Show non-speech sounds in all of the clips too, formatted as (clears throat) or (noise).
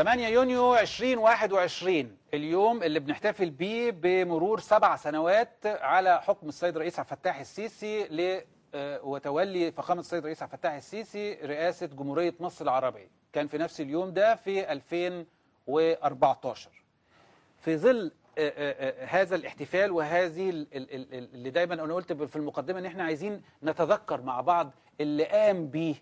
8 يونيو 2021 اليوم اللي بنحتفل بيه بمرور سبع سنوات على حكم السيد رئيس عبد الفتاح السيسي ل آه، وتولي فخامة السيد رئيس عبد الفتاح السيسي رئاسة جمهورية مصر العربية كان في نفس اليوم ده في 2014 في ظل آه، آه، هذا الاحتفال وهذه اللي دايما انا قلت في المقدمه ان احنا عايزين نتذكر مع بعض اللي قام به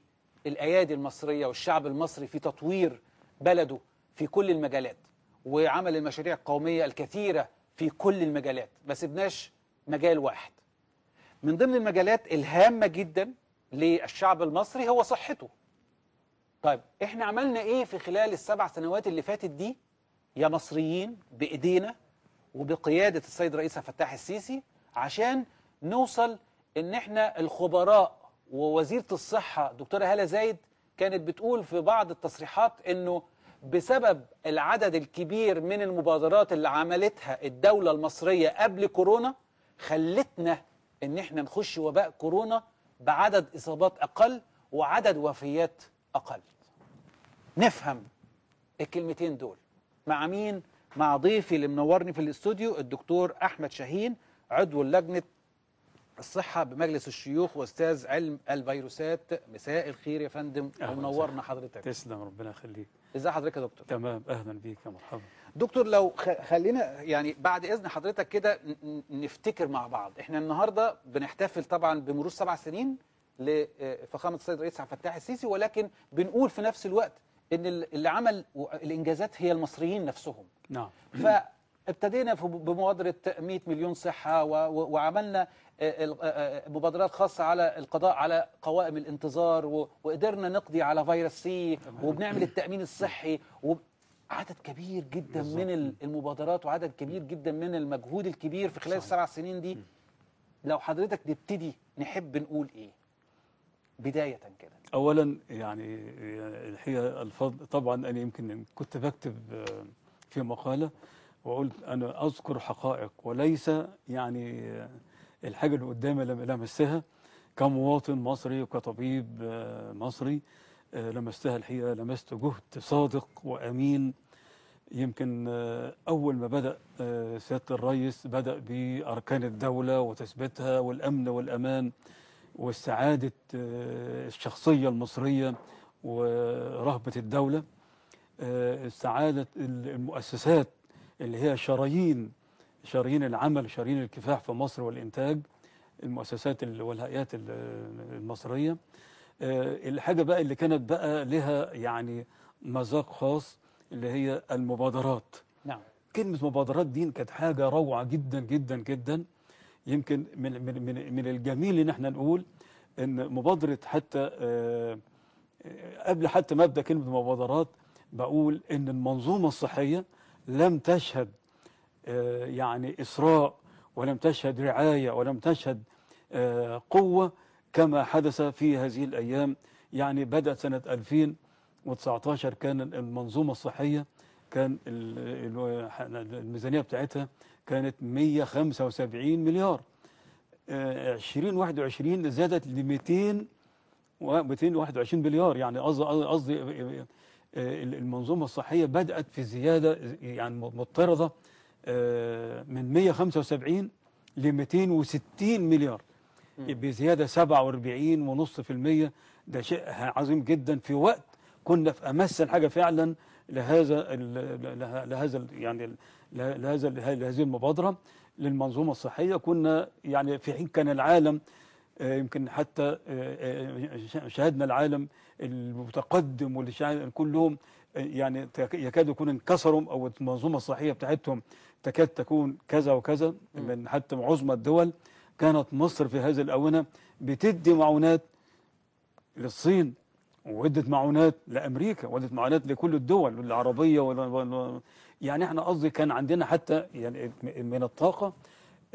الايادي المصريه والشعب المصري في تطوير بلده في كل المجالات وعمل المشاريع القومية الكثيرة في كل المجالات ما سبناش مجال واحد من ضمن المجالات الهامة جدا للشعب المصري هو صحته طيب احنا عملنا ايه في خلال السبع سنوات اللي فاتت دي يا مصريين بايدينا وبقيادة السيد رئيس فتاح السيسي عشان نوصل ان احنا الخبراء ووزيرة الصحة دكتورة هالة زايد كانت بتقول في بعض التصريحات انه بسبب العدد الكبير من المبادرات اللي عملتها الدولة المصرية قبل كورونا خلتنا ان احنا نخش وباء كورونا بعدد اصابات اقل وعدد وفيات اقل نفهم الكلمتين دول مع مين مع ضيفي اللي منورني في الاستوديو الدكتور احمد شاهين عضو لجنه الصحه بمجلس الشيوخ واستاذ علم الفيروسات مساء الخير يا فندم ومنورنا حضرتك تسلم ربنا يخليك ازي حضرتك يا دكتور تمام اهلا بيك يا مرحبا دكتور لو خلينا يعني بعد اذن حضرتك كده نفتكر مع بعض احنا النهارده بنحتفل طبعا بمرور سبع سنين لفخامه آه، السيد الرئيس عبد الفتاح السيسي ولكن بنقول في نفس الوقت ان اللي عمل الانجازات هي المصريين نفسهم نعم ابتدينا بمبادرة 100 مليون صحة وعملنا آه، آه، آه، مبادرات خاصة على القضاء على قوائم الانتظار وقدرنا نقضي على فيروس سي وبنعمل التأمين الصحي عدد كبير جدا من المبادرات وعدد كبير جدا من المجهود الكبير في خلال السبع سنين دي لو حضرتك نبتدي نحب نقول ايه بداية كده اولا يعني الحقيقة الفضل طبعا انا يمكن كنت بكتب في مقالة وقلت انا اذكر حقائق وليس يعني الحاجه اللي قدامي لمستها كمواطن مصري وكطبيب آه، مصري آه، لمستها الحقيقه لمست جهد صادق وامين يمكن آه، اول ما بدا سياده الرئيس بدا باركان الدوله وتثبيتها والامن والامان واستعاده الشخصيه المصريه ورهبه الدوله استعاده المؤسسات اللي هي شرايين شرايين العمل شرايين الكفاح في مصر والإنتاج المؤسسات والهيئات المصرية آه، الحاجة بقى اللي كانت بقى لها يعني مذاق خاص اللي هي المبادرات نعم كلمة مبادرات دي كانت حاجة روعة جدا جدا جدا يمكن من من من, من الجميل ان احنا نقول ان مبادرة حتى آه، قبل حتى ما ابدا كلمة مبادرات بقول ان المنظومة الصحية لم تشهد آه، يعني إسراء ولم تشهد رعاية ولم تشهد آه، قوة كما حدث في هذه الأيام يعني بدأت سنة 2019 كان المنظومة الصحية كان الميزانية بتاعتها كانت 175 مليار 2021 آه، زادت ل 200 221 مليار يعني قصدي قصدي آه، المنظومة الصحية بدأت في زيادة يعني مضطردة آه، من 175 ل 260 مليار بزيادة 47.5% ده شيء عظيم جدا في وقت كنا في أمس الحاجة فعلا لهذا لهذا يعني لهذا لهذه المبادرة للمنظومة الصحية كنا يعني في حين كان العالم آه، يمكن حتى شاهدنا آه، العالم المتقدم واللي كلهم آه، يعني يكاد يكون انكسروا او المنظومه الصحيه بتاعتهم تكاد تكون كذا وكذا من حتى عظمى الدول كانت مصر في هذه الاونه بتدي معونات للصين وادت معونات لامريكا وادت معونات لكل الدول العربيه وال... يعني احنا قصدي كان عندنا حتى يعني من الطاقه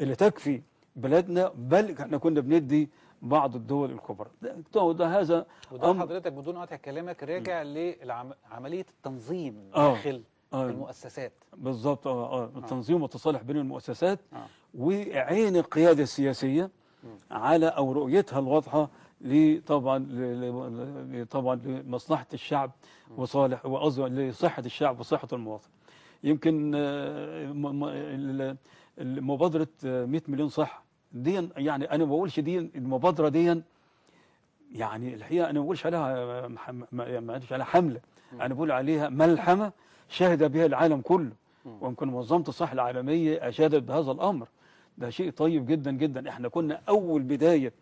اللي تكفي بلدنا بل احنا كنا بندي بعض الدول الكبرى ده, ده هذا وده حضرتك بدون قطع كلامك راجع لعمليه التنظيم آه. داخل آه المؤسسات بالظبط آه،, اه اه التنظيم والتصالح بين المؤسسات آه وعين القياده السياسيه على او رؤيتها الواضحه لطبعا طبعا لمصلحه الشعب وصالح وقصدي لصحه الشعب وصحه المواطن يمكن آه، مبادره 100 مليون صحه دي يعني انا ما بقولش دي المبادره دي يعني الحقيقه انا ما بقولش عليها ما قلتش عليها حمله انا بقول عليها ملحمه شهد بها العالم كله ويمكن منظمه الصحه العالميه اشادت بهذا الامر ده شيء طيب جدا جدا احنا كنا اول بدايه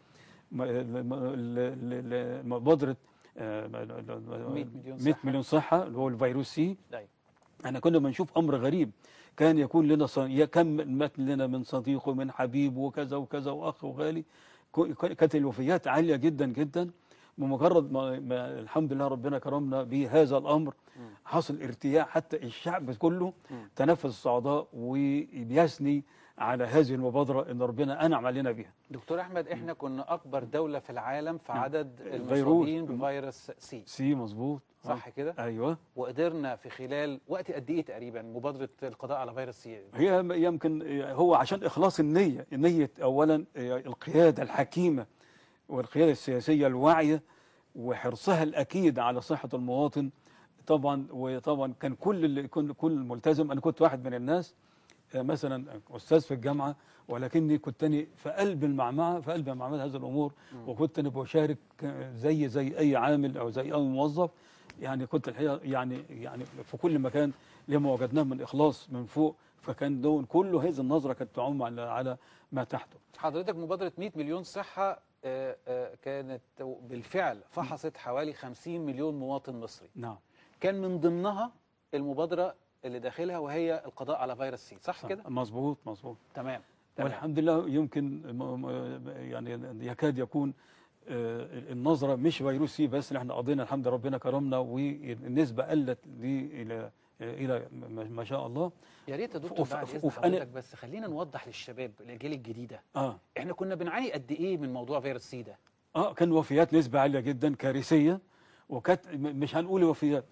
مبادره 100 آه، مليون صحه اللي هو الفيروس سي أيوة. احنا كنا بنشوف امر غريب كان يكون لنا كم لنا من صديق ومن حبيب وكذا وكذا واخ وغالي كانت الوفيات عاليه جدا جدا بمجرد ما, ما الحمد لله ربنا كرمنا بهذا الامر حصل ارتياح حتى الشعب كله تنفس الصعداء وبيثني على هذه المبادرة أن ربنا أنعم علينا بها دكتور أحمد إحنا كنا أكبر دولة في العالم في نعم. عدد المصابين بفيروس سي سي مظبوط صح آه. كده ايوه وقدرنا في خلال وقت قد ايه تقريبا مبادره القضاء على فيروس سي هي يمكن آه، هو عشان اخلاص النيه نيه اولا آه، القياده الحكيمه والقياده السياسيه الواعيه وحرصها الاكيد على صحه المواطن طبعا وطبعا كان كل اللي كل ملتزم انا كنت واحد من الناس آه، مثلا استاذ في الجامعه ولكني كنتني في قلب المعمعه في قلب المعمعه هذه الامور وكنتني بشارك آه، زي زي اي عامل او زي اي موظف يعني كنت الحقيقه يعني يعني في كل مكان لما وجدناه من اخلاص من فوق فكان دون كل هذه النظره كانت تعم على على ما تحته. حضرتك مبادره 100 مليون صحه آه، كانت بالفعل فحصت حوالي 50 مليون مواطن مصري. نعم. كان من ضمنها المبادره اللي داخلها وهي القضاء على فيروس سي صح, صح كده مظبوط مظبوط تمام. تمام والحمد لله يمكن يعني يكاد يكون آه، النظره مش فيروس سي بس احنا قضينا الحمد لله ربنا كرمنا والنسبه قلت دي الى الى ما شاء الله يا ريت يا دكتور بعد اذن حضرتك بس خلينا نوضح للشباب الاجيال الجديده اه احنا كنا بنعاني قد ايه من موضوع فيروس سي ده اه كان وفيات نسبه عاليه جدا كارثيه وكانت مش هنقول وفيات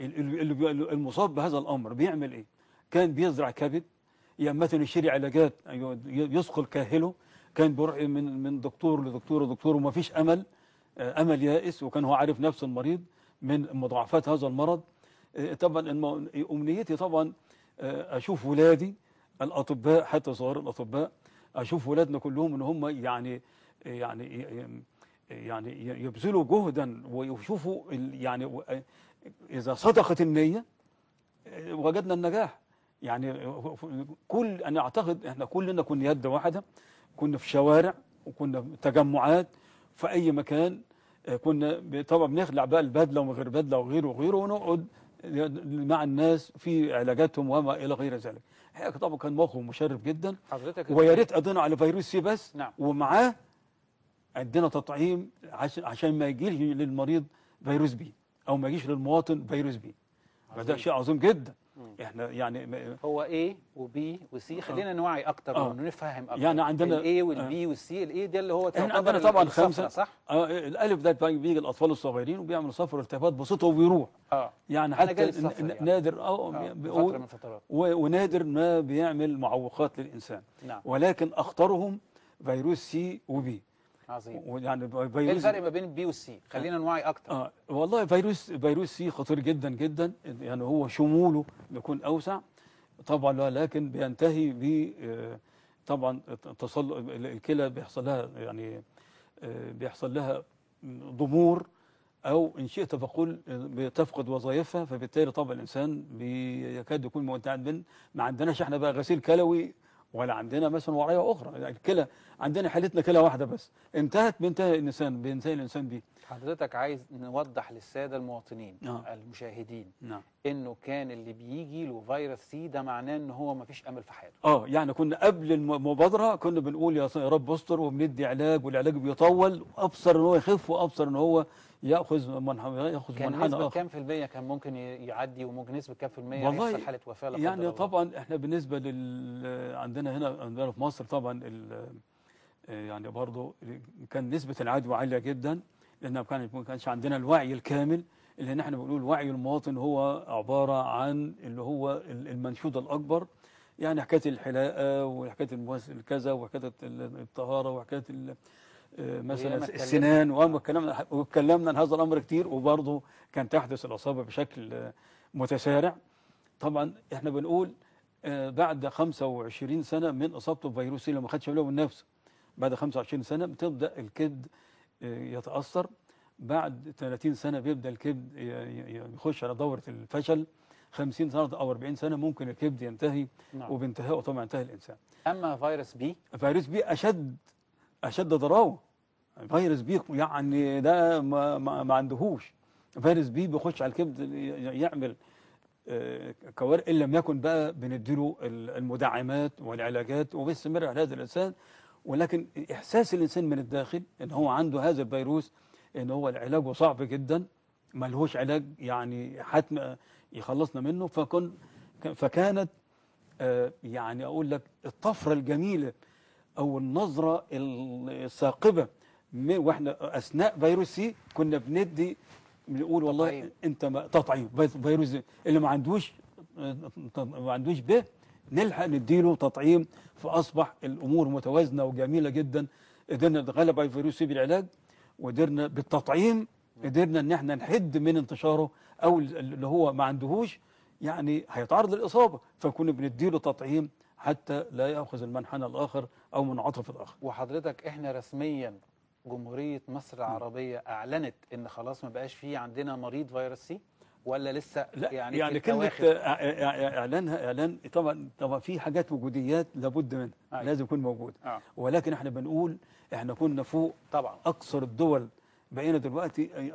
المصاب بهذا الأمر بيعمل إيه كان بيزرع كبد يعني مثلا يشتري علاجات يثقل أيوة، كاهله كان بيروح من من دكتور لدكتور لدكتور وما فيش امل آه، امل يائس وكان هو عارف نفس المريض من مضاعفات هذا المرض آه، طبعا امنيتي طبعا آه، اشوف ولادي الاطباء حتى صغار الاطباء اشوف ولادنا كلهم ان هم يعني يعني يعني, يعني، يبذلوا جهدا ويشوفوا يعني إذا صدقت النية وجدنا النجاح يعني كل أنا أعتقد إحنا كلنا كنا يد واحدة كنا في شوارع وكنا في تجمعات في أي مكان كنا طبعا بنخلع بقى البدلة ومن غير بدلة وغيره وغيره ونقعد مع الناس في علاجاتهم وما إلى غير ذلك الحقيقة طبعا كان موقف مشرف جدا حضرتك ويا ريت قضينا على فيروس سي بس نعم. ومعاه عندنا تطعيم عشان ما يجيش للمريض فيروس بي او ما يجيش للمواطن فيروس بي فده شيء عظيم جدا احنا يعني هو A وبي وسي خلينا آه. نوعي اكتر آه. ونفهم اكتر يعني عندنا الاي والبي آه. والسي الاي ده اللي هو احنا عندنا طبعا خمسه صح آه الالف ده بيجي الاطفال الصغيرين وبيعملوا صفر ارتفاعات بسيطه وبيروح اه يعني حتى يعني. نادر اه, آه. فتره من فترات ونادر ما بيعمل معوقات للانسان نعم. ولكن اخطرهم فيروس سي وبي عظيم ويعني فيروس ايه الفرق ما بين البي والسي خلينا نوعي اكتر آه والله فيروس فيروس سي خطير جدا جدا يعني هو شموله بيكون اوسع طبعا ولكن بينتهي ب آه، طبعا تصل الكلى بيحصل لها يعني آه، بيحصل لها ضمور او ان شئت فقل بتفقد وظائفها فبالتالي طبعا الانسان بيكاد يكون من ما عندناش احنا بقى غسيل كلوي ولا عندنا مثلا وعيه اخرى يعني كلا عندنا حالتنا كلا واحده بس انتهت بانتهاء الانسان بانتهاء الانسان دي حضرتك عايز نوضح للساده المواطنين نعم. المشاهدين نعم. انه كان اللي بيجي له فيروس سي ده معناه ان هو ما فيش امل في حياته اه يعني كنا قبل المبادره كنا بنقول يا رب استر وبندي علاج والعلاج بيطول ابصر ان هو يخف وابصر ان هو ياخذ منحنى ياخذ كان منحنى نسبه كام في الميه كان ممكن يعدي وممكن نسبه كام في الميه يعني والله يحصل حاله وفاه لا يعني طبعا احنا بالنسبه لل عندنا هنا عندنا في مصر طبعا ال... يعني برضه كان نسبه العدوى عاليه جدا لان ما كانش عندنا الوعي الكامل اللي احنا بنقول وعي المواطن هو عباره عن اللي هو المنشود الاكبر يعني حكايه الحلاقه وحكايه الكذا وحكايه الطهاره وحكايه آه، مثلا السنان واتكلمنا واتكلمنا عن هذا الامر كتير وبرضه كان تحدث الاصابه بشكل آه، متسارع طبعا احنا بنقول آه، بعد 25 سنه من اصابته بفيروس لما خدش باله من نفسه بعد 25 سنه بتبدا الكبد يتاثر بعد 30 سنه بيبدا الكبد يخش على دوره الفشل 50 سنه او 40 سنه ممكن الكبد ينتهي نعم. وبانتهائه طبعا انتهى الانسان اما فيروس بي فيروس بي اشد أشد ضراوة فيروس بي يعني ده ما, ما, ما عندهوش فيروس بي بيخش على الكبد يعمل آه، كوارث إن لم يكن بقى بنديله المدعمات والعلاجات وبيستمر على هذا الإنسان ولكن إحساس الإنسان من الداخل إن هو عنده هذا الفيروس إن هو علاجه صعب جدا ملهوش علاج يعني حتم يخلصنا منه فكن فكانت آه، يعني أقول لك الطفرة الجميلة أو النظرة الثاقبة واحنا أثناء فيروسي كنا بندي بنقول والله طيب. أنت تطعيم فيروس اللي ما عندوش ما عندوش به نلحق نديله تطعيم فأصبح الأمور متوازنة وجميلة جدا قدرنا نتغلب على الفيروس سي بالعلاج وقدرنا بالتطعيم قدرنا ان احنا نحد من انتشاره او اللي هو ما عندهوش يعني هيتعرض للاصابه فكنا بنديله تطعيم حتى لا يأخذ المنحنى الآخر أو منعطف الآخر وحضرتك إحنا رسميا جمهورية مصر العربية أعلنت إن خلاص ما بقاش فيه عندنا مريض فيروس سي ولا لسه لا يعني يعني كلمة إعلانها إعلان طبعا طبعا في حاجات وجوديات لابد منها أيوة. لازم يكون موجود آه. ولكن إحنا بنقول إحنا كنا فوق طبعا أكثر الدول بقينا دلوقتي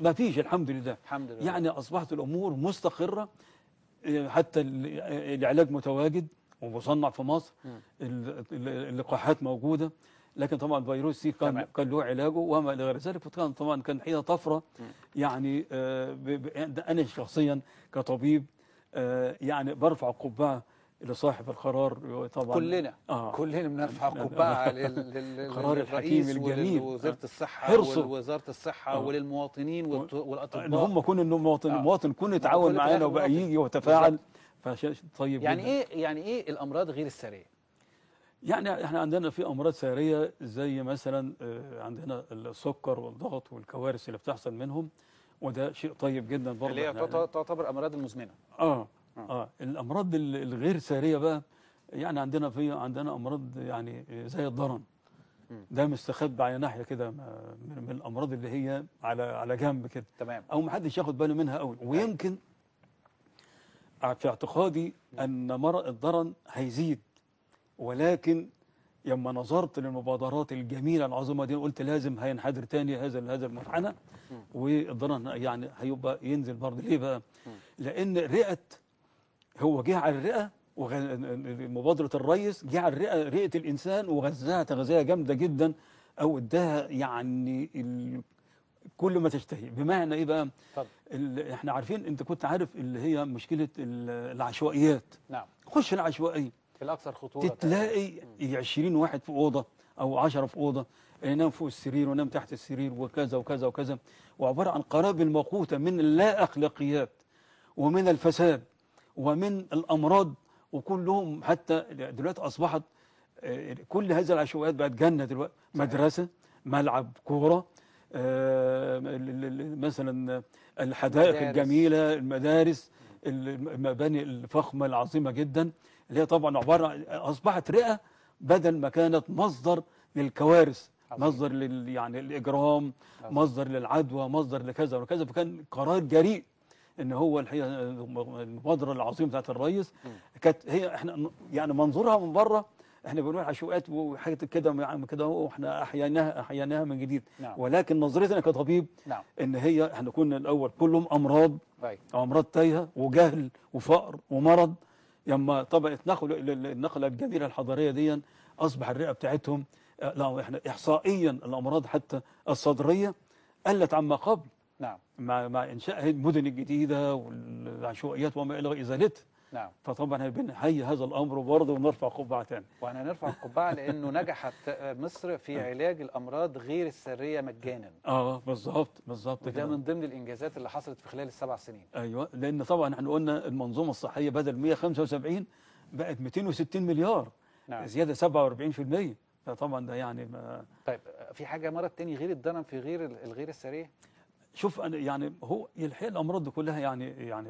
ما فيش الحمد لله الحمد لله يعني أصبحت الأمور مستقرة إيه، حتى العلاج متواجد ومصنع في مصر اللقاحات موجودة لكن طبعا الفيروس سي كان تمام. كان له علاجه وما الى غير ذلك وكان طبعا كان حين طفره يعني،, آه، يعني انا شخصيا كطبيب آه، يعني برفع القبعه لصاحب القرار طبعا كلنا آه. كلنا بنرفع القبعه (laughs) للقرار الحكيم الجميل ووزاره آه. الصحه حرصه ووزاره الصحه آه. وللمواطنين والاطباء ان هم كون انه مواطن آه. مواطن كون يتعاون معانا وبقى يجي ويتفاعل طيب يعني جداً. ايه يعني ايه الامراض غير الساريه يعني احنا عندنا في امراض ساريه زي مثلا آه، عندنا السكر والضغط والكوارث اللي بتحصل منهم وده شيء طيب جدا برضه اللي هي تعتبر امراض المزمنه اه اه, آه. الامراض الغير ساريه بقى يعني عندنا في عندنا امراض يعني زي الضرن ده مستخبي على ناحيه كده من الامراض اللي هي على على جنب كده تمام او ما حدش ياخد باله منها قوي أيوة. ويمكن في اعتقادي أن مرء الضرن هيزيد ولكن لما نظرت للمبادرات الجميلة العظيمة دي قلت لازم هينحدر تاني هذا هذا المنحنى والضرن يعني هيبقى ينزل برضه ليه بقى؟ لأن رئة هو جه على الرئة وغ... الريس جه على الرئة رئة الإنسان وغذاها تغذية جامدة جدا أو اداها يعني كل ما تشتهي بمعنى ايه بقى طب. احنا عارفين انت كنت عارف اللي هي مشكله العشوائيات نعم خش العشوائيه الاكثر خطوره تلاقي يعني. 20 واحد في اوضه او 10 في اوضه ينام فوق السرير ونام تحت السرير وكذا وكذا وكذا وعباره عن قرابل موقوته من اللا اخلاقيات ومن الفساد ومن الامراض وكلهم حتى دلوقتي اصبحت آه، كل هذه العشوائيات بقت جنه دلوقتي مدرسه ملعب كوره آه، مثلا الحدائق المدارس. الجميلة المدارس المباني الفخمة العظيمة جدا اللي هي طبعا عبارة أصبحت رئة بدل ما كانت مصدر للكوارث مصدر لل يعني الإجرام مصدر للعدوى مصدر لكذا وكذا فكان قرار جريء ان هو الحقيقه المبادره العظيمه بتاعت الرئيس كانت هي احنا يعني منظورها من بره احنا بنروح عشوائيات وحاجات كده كده واحنا احييناها احييناها من جديد نعم. ولكن نظرتنا كطبيب نعم. ان هي احنا كنا الاول كلهم امراض او طيب. امراض تايهه وجهل وفقر ومرض لما طبقت نقل النقله الجميله الحضاريه دي اصبح الرئه بتاعتهم آه، لا احنا احصائيا الامراض حتى الصدريه قلت عما قبل نعم مع مع انشاء المدن الجديده والعشوائيات وما الى ازالتها نعم فطبعا هي هذا الامر برضه ونرفع قبعه وانا نرفع القبعه لانه نجحت مصر في نعم. علاج الامراض غير السريه مجانا اه بالظبط بالظبط ده من ضمن الانجازات اللي حصلت في خلال السبع سنين ايوه لان طبعا احنا قلنا المنظومه الصحيه بدل 175 بقت 260 مليار نعم. زياده 47% فطبعا ده يعني ما طيب في حاجه مرض تاني غير الدرن في غير الغير السريه شوف انا يعني هو الحقيقه الامراض دي كلها يعني يعني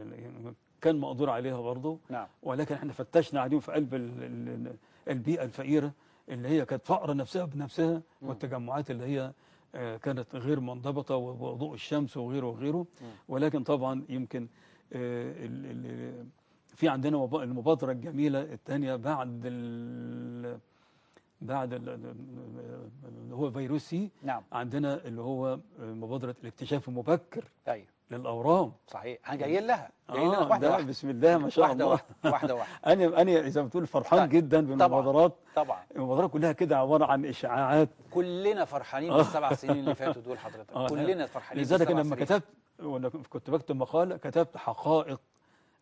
كان مقدور عليها برضه نعم. ولكن احنا فتشنا عليهم في قلب البيئة الفقيرة اللي هي كانت فقرة نفسها بنفسها والتجمعات اللي هي آه، كانت غير منضبطة وضوء الشمس وغيره وغيره ولكن طبعا يمكن آه، في عندنا المبادرة الجميلة الثانية بعد بعد اللي هو فيروسي نعم. عندنا اللي هو مبادرة الاكتشاف المبكر أيوه. للأورام صحيح أنا جايين لها جايين لها آه واحدة واحدة بسم الله ما شاء واحدة الله واحدة واحدة (laughs) أنا أنا زي ما بتقول فرحان طبعا. جدا بالمبادرات طبعا, طبعا. المبادرات كلها كده عبارة عن إشعاعات كلنا فرحانين بالسبع آه. سنين اللي فاتوا دول حضرتك آه كلنا فرحانين لذلك أنا لما كتبت وأنا كنت بكتب مقالة كتبت حقائق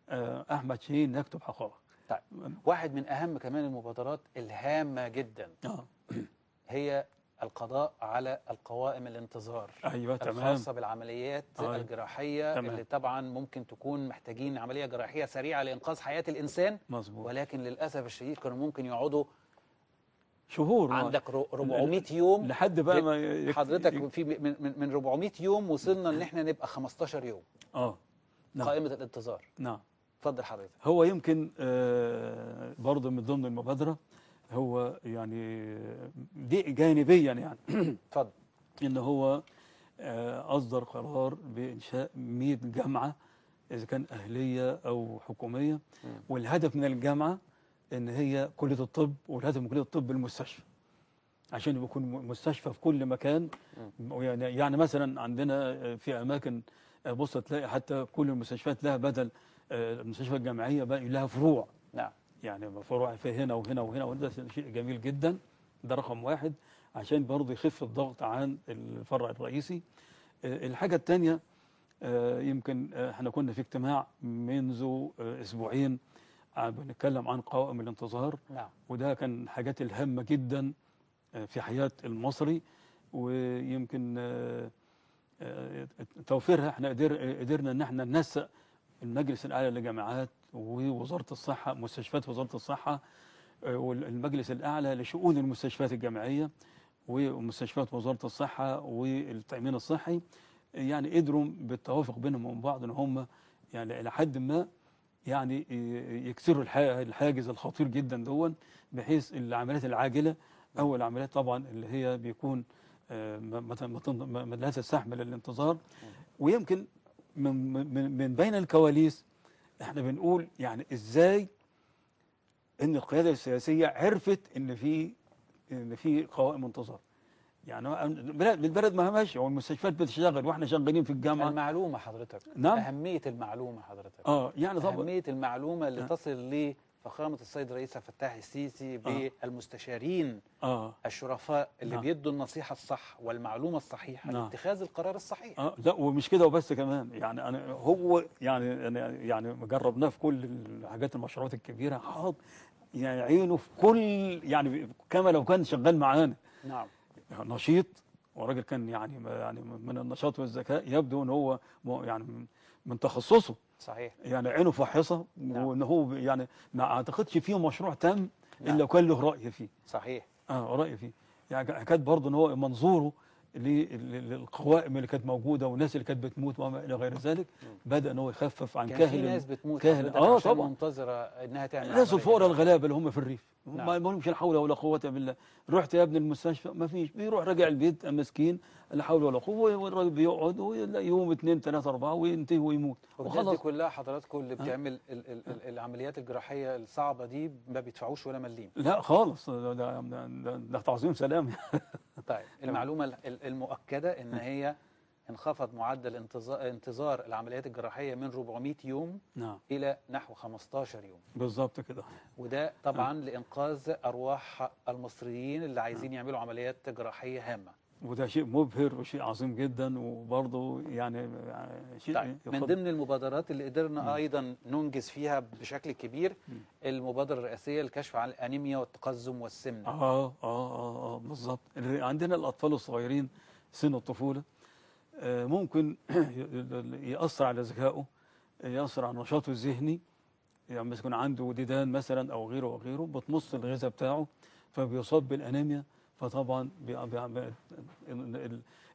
آه، أحمد شاهين نكتب حقائق طيب. واحد من أهم كمان المبادرات الهامة جدا آه. (clears throat) هي القضاء على القوائم الانتظار أيوة تمام الخاصة بالعمليات أيوة. الجراحية تمام. اللي طبعا ممكن تكون محتاجين عملية جراحية سريعة لإنقاذ حياة الإنسان مظبوط ولكن للأسف الشديد كانوا ممكن يقعدوا شهور عندك 400 يوم لحد بقى ما يكت... حضرتك في من, من 400 يوم وصلنا ان احنا نبقى 15 يوم اه نعم. قائمة الانتظار نعم اتفضل حضرتك هو يمكن آه، برضه من ضمن المبادرة هو يعني دي جانبيا يعني (clears throat) اتفضل ان هو آه، أصدر قرار بإنشاء 100 جامعة إذا كان أهلية أو حكومية والهدف من الجامعة إن هي كلية الطب والهدف من كلية الطب المستشفى عشان يكون مستشفى في كل مكان يعني،, يعني مثلا عندنا آه، في أماكن بص تلاقي حتى كل المستشفيات لها بدل المستشفى الجامعية بقى لها فروع نعم يعني فروع في هنا وهنا وهنا وده شيء جميل جدا ده رقم واحد عشان برضه يخف الضغط عن الفرع الرئيسي آه، الحاجة الثانية آه، يمكن آه، احنا كنا في اجتماع منذ اسبوعين بنتكلم عن قوائم الانتظار نعم. وده كان حاجات الهامة جدا في حياة المصري ويمكن توفيرها احنا قدرنا ان احنا ننسق المجلس الأعلى للجامعات ووزارة الصحة مستشفيات وزارة الصحة آه، والمجلس الأعلى لشؤون المستشفيات الجامعية ومستشفيات وزارة الصحة والتأمين الصحي يعني قدروا بالتوافق بينهم وبين بعض ان هم يعني الى حد ما يعني يكسروا الحاجز الخطير جدا دون بحيث العمليات العاجله او العمليات طبعا اللي هي بيكون ما لا تستحمل الانتظار ويمكن من, من, من بين الكواليس احنا بنقول يعني ازاي ان القياده السياسيه عرفت ان في ان في قوائم منتظر يعني البلد ما ماشي والمستشفيات بتشتغل واحنا شغالين في الجامعه المعلومه حضرتك نعم اهميه المعلومه حضرتك اه يعني طبعا اهميه المعلومه اللي آه. تصل ل فخامه السيد رئيس فتاح السيسي آه. بالمستشارين آه. الشرفاء اللي آه. بيدوا النصيحه الصح والمعلومه الصحيحه آه. لاتخاذ القرار الصحيح آه. لا ومش كده وبس كمان يعني انا هو يعني يعني جربناه في كل الحاجات المشروعات الكبيره حاط يعني عينه في كل يعني كما لو كان شغال معانا نعم نشيط وراجل كان يعني يعني من النشاط والذكاء يبدو ان هو يعني من تخصصه صحيح يعني عينه فاحصه نعم. وان هو يعني ما اعتقدش فيه مشروع تام نعم. الا كان له راي فيه صحيح اه راي فيه يعني حكايه برضه ان هو منظوره للقوائم اللي كانت موجوده والناس اللي كانت بتموت وما الى غير ذلك بدا ان هو يخفف عن كان في ناس بتموت كاهل اه طبعا منتظره انها تعمل الناس الفقراء الغلابه اللي هم في الريف نعم. ما لهمش لا حول ولا قوه بالله رحت يا ابني المستشفى ما فيش بيروح راجع البيت مسكين لا حول ولا قوه والراجل بيقعد يوم اثنين ثلاثه اربعه وينتهي ويموت وخلاص دي كلها حضراتكم اللي آه. بتعمل ال ال ال العمليات الجراحيه الصعبه دي ما بيدفعوش ولا مليم لا خالص ده, ده, ده, ده تعظيم سلام (laughs) طيب المعلومة المؤكدة أن هي انخفض معدل انتظار العمليات الجراحية من 400 يوم نعم. إلى نحو 15 يوم بالظبط كده وده طبعا نعم. لإنقاذ أرواح المصريين اللي عايزين نعم. يعملوا عمليات جراحية هامة وده شيء مبهر وشيء عظيم جدا وبرضه يعني شيء طيب من ضمن المبادرات اللي قدرنا م. ايضا ننجز فيها بشكل كبير م. المبادره الرئاسيه للكشف عن الانيميا والتقزم والسمنه اه اه اه, آه بالظبط عندنا الاطفال الصغيرين سن الطفوله آه ممكن (clears throat) ياثر على ذكائه ياثر على نشاطه الذهني يعني يكون عنده ديدان مثلا او غيره وغيره بتمص الغذاء بتاعه فبيصاب بالانيميا فطبعا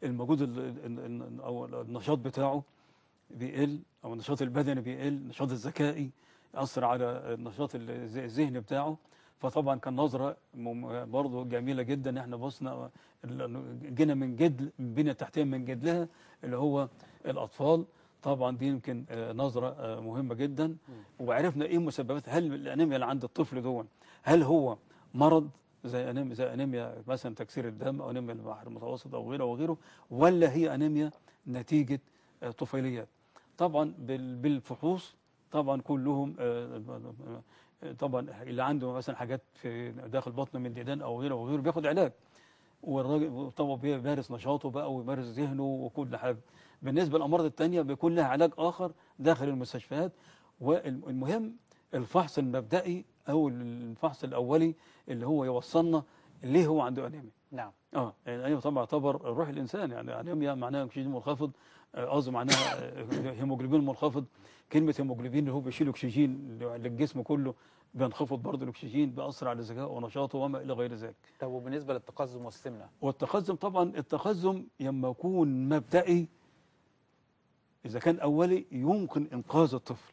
المجهود او النشاط بتاعه بيقل او النشاط البدني بيقل النشاط الذكائي ياثر على النشاط الذهني بتاعه فطبعا كان نظره برضه جميله جدا احنا بصنا جينا من جدل البنيه التحتيه من جدلها اللي هو الاطفال طبعا دي يمكن آه، نظره آه، مهمه جدا وعرفنا ايه مسببات هل الانيميا اللي عند الطفل دون هل هو مرض زي أنيميا, زي أنيميا مثلا تكسير الدم أو أنيميا البحر المتوسط أو غيره وغيره ولا هي أنيميا نتيجة آه، طفيليات طبعا بالفحوص طبعا كلهم آه، آه، طبعا اللي عنده مثلا حاجات في داخل بطنه من ديدان او غيره وغيره بياخد علاج والراجل طبعا بيمارس نشاطه بقى ويمارس ذهنه وكل حاجه بالنسبه للامراض الثانيه بيكون لها علاج اخر داخل المستشفيات والمهم الفحص المبدئي هو الفحص الأولي اللي هو يوصلنا ليه هو عنده أنيميا نعم اه الانيميا يعني طبعا يعتبر روح الانسان يعني انيميا معناها اكسجين منخفض آه، قصدي معناها آه، هيموجلوبين منخفض كلمه هيموجلوبين اللي هو بيشيل اكسجين للجسم كله بينخفض برضه الاكسجين بيأثر على ذكائه ونشاطه وما الى غير ذلك. طب وبالنسبه للتقزم والسمنه؟ والتقزم طبعا التقزم لما يكون مبدئي اذا كان اولي يمكن انقاذ الطفل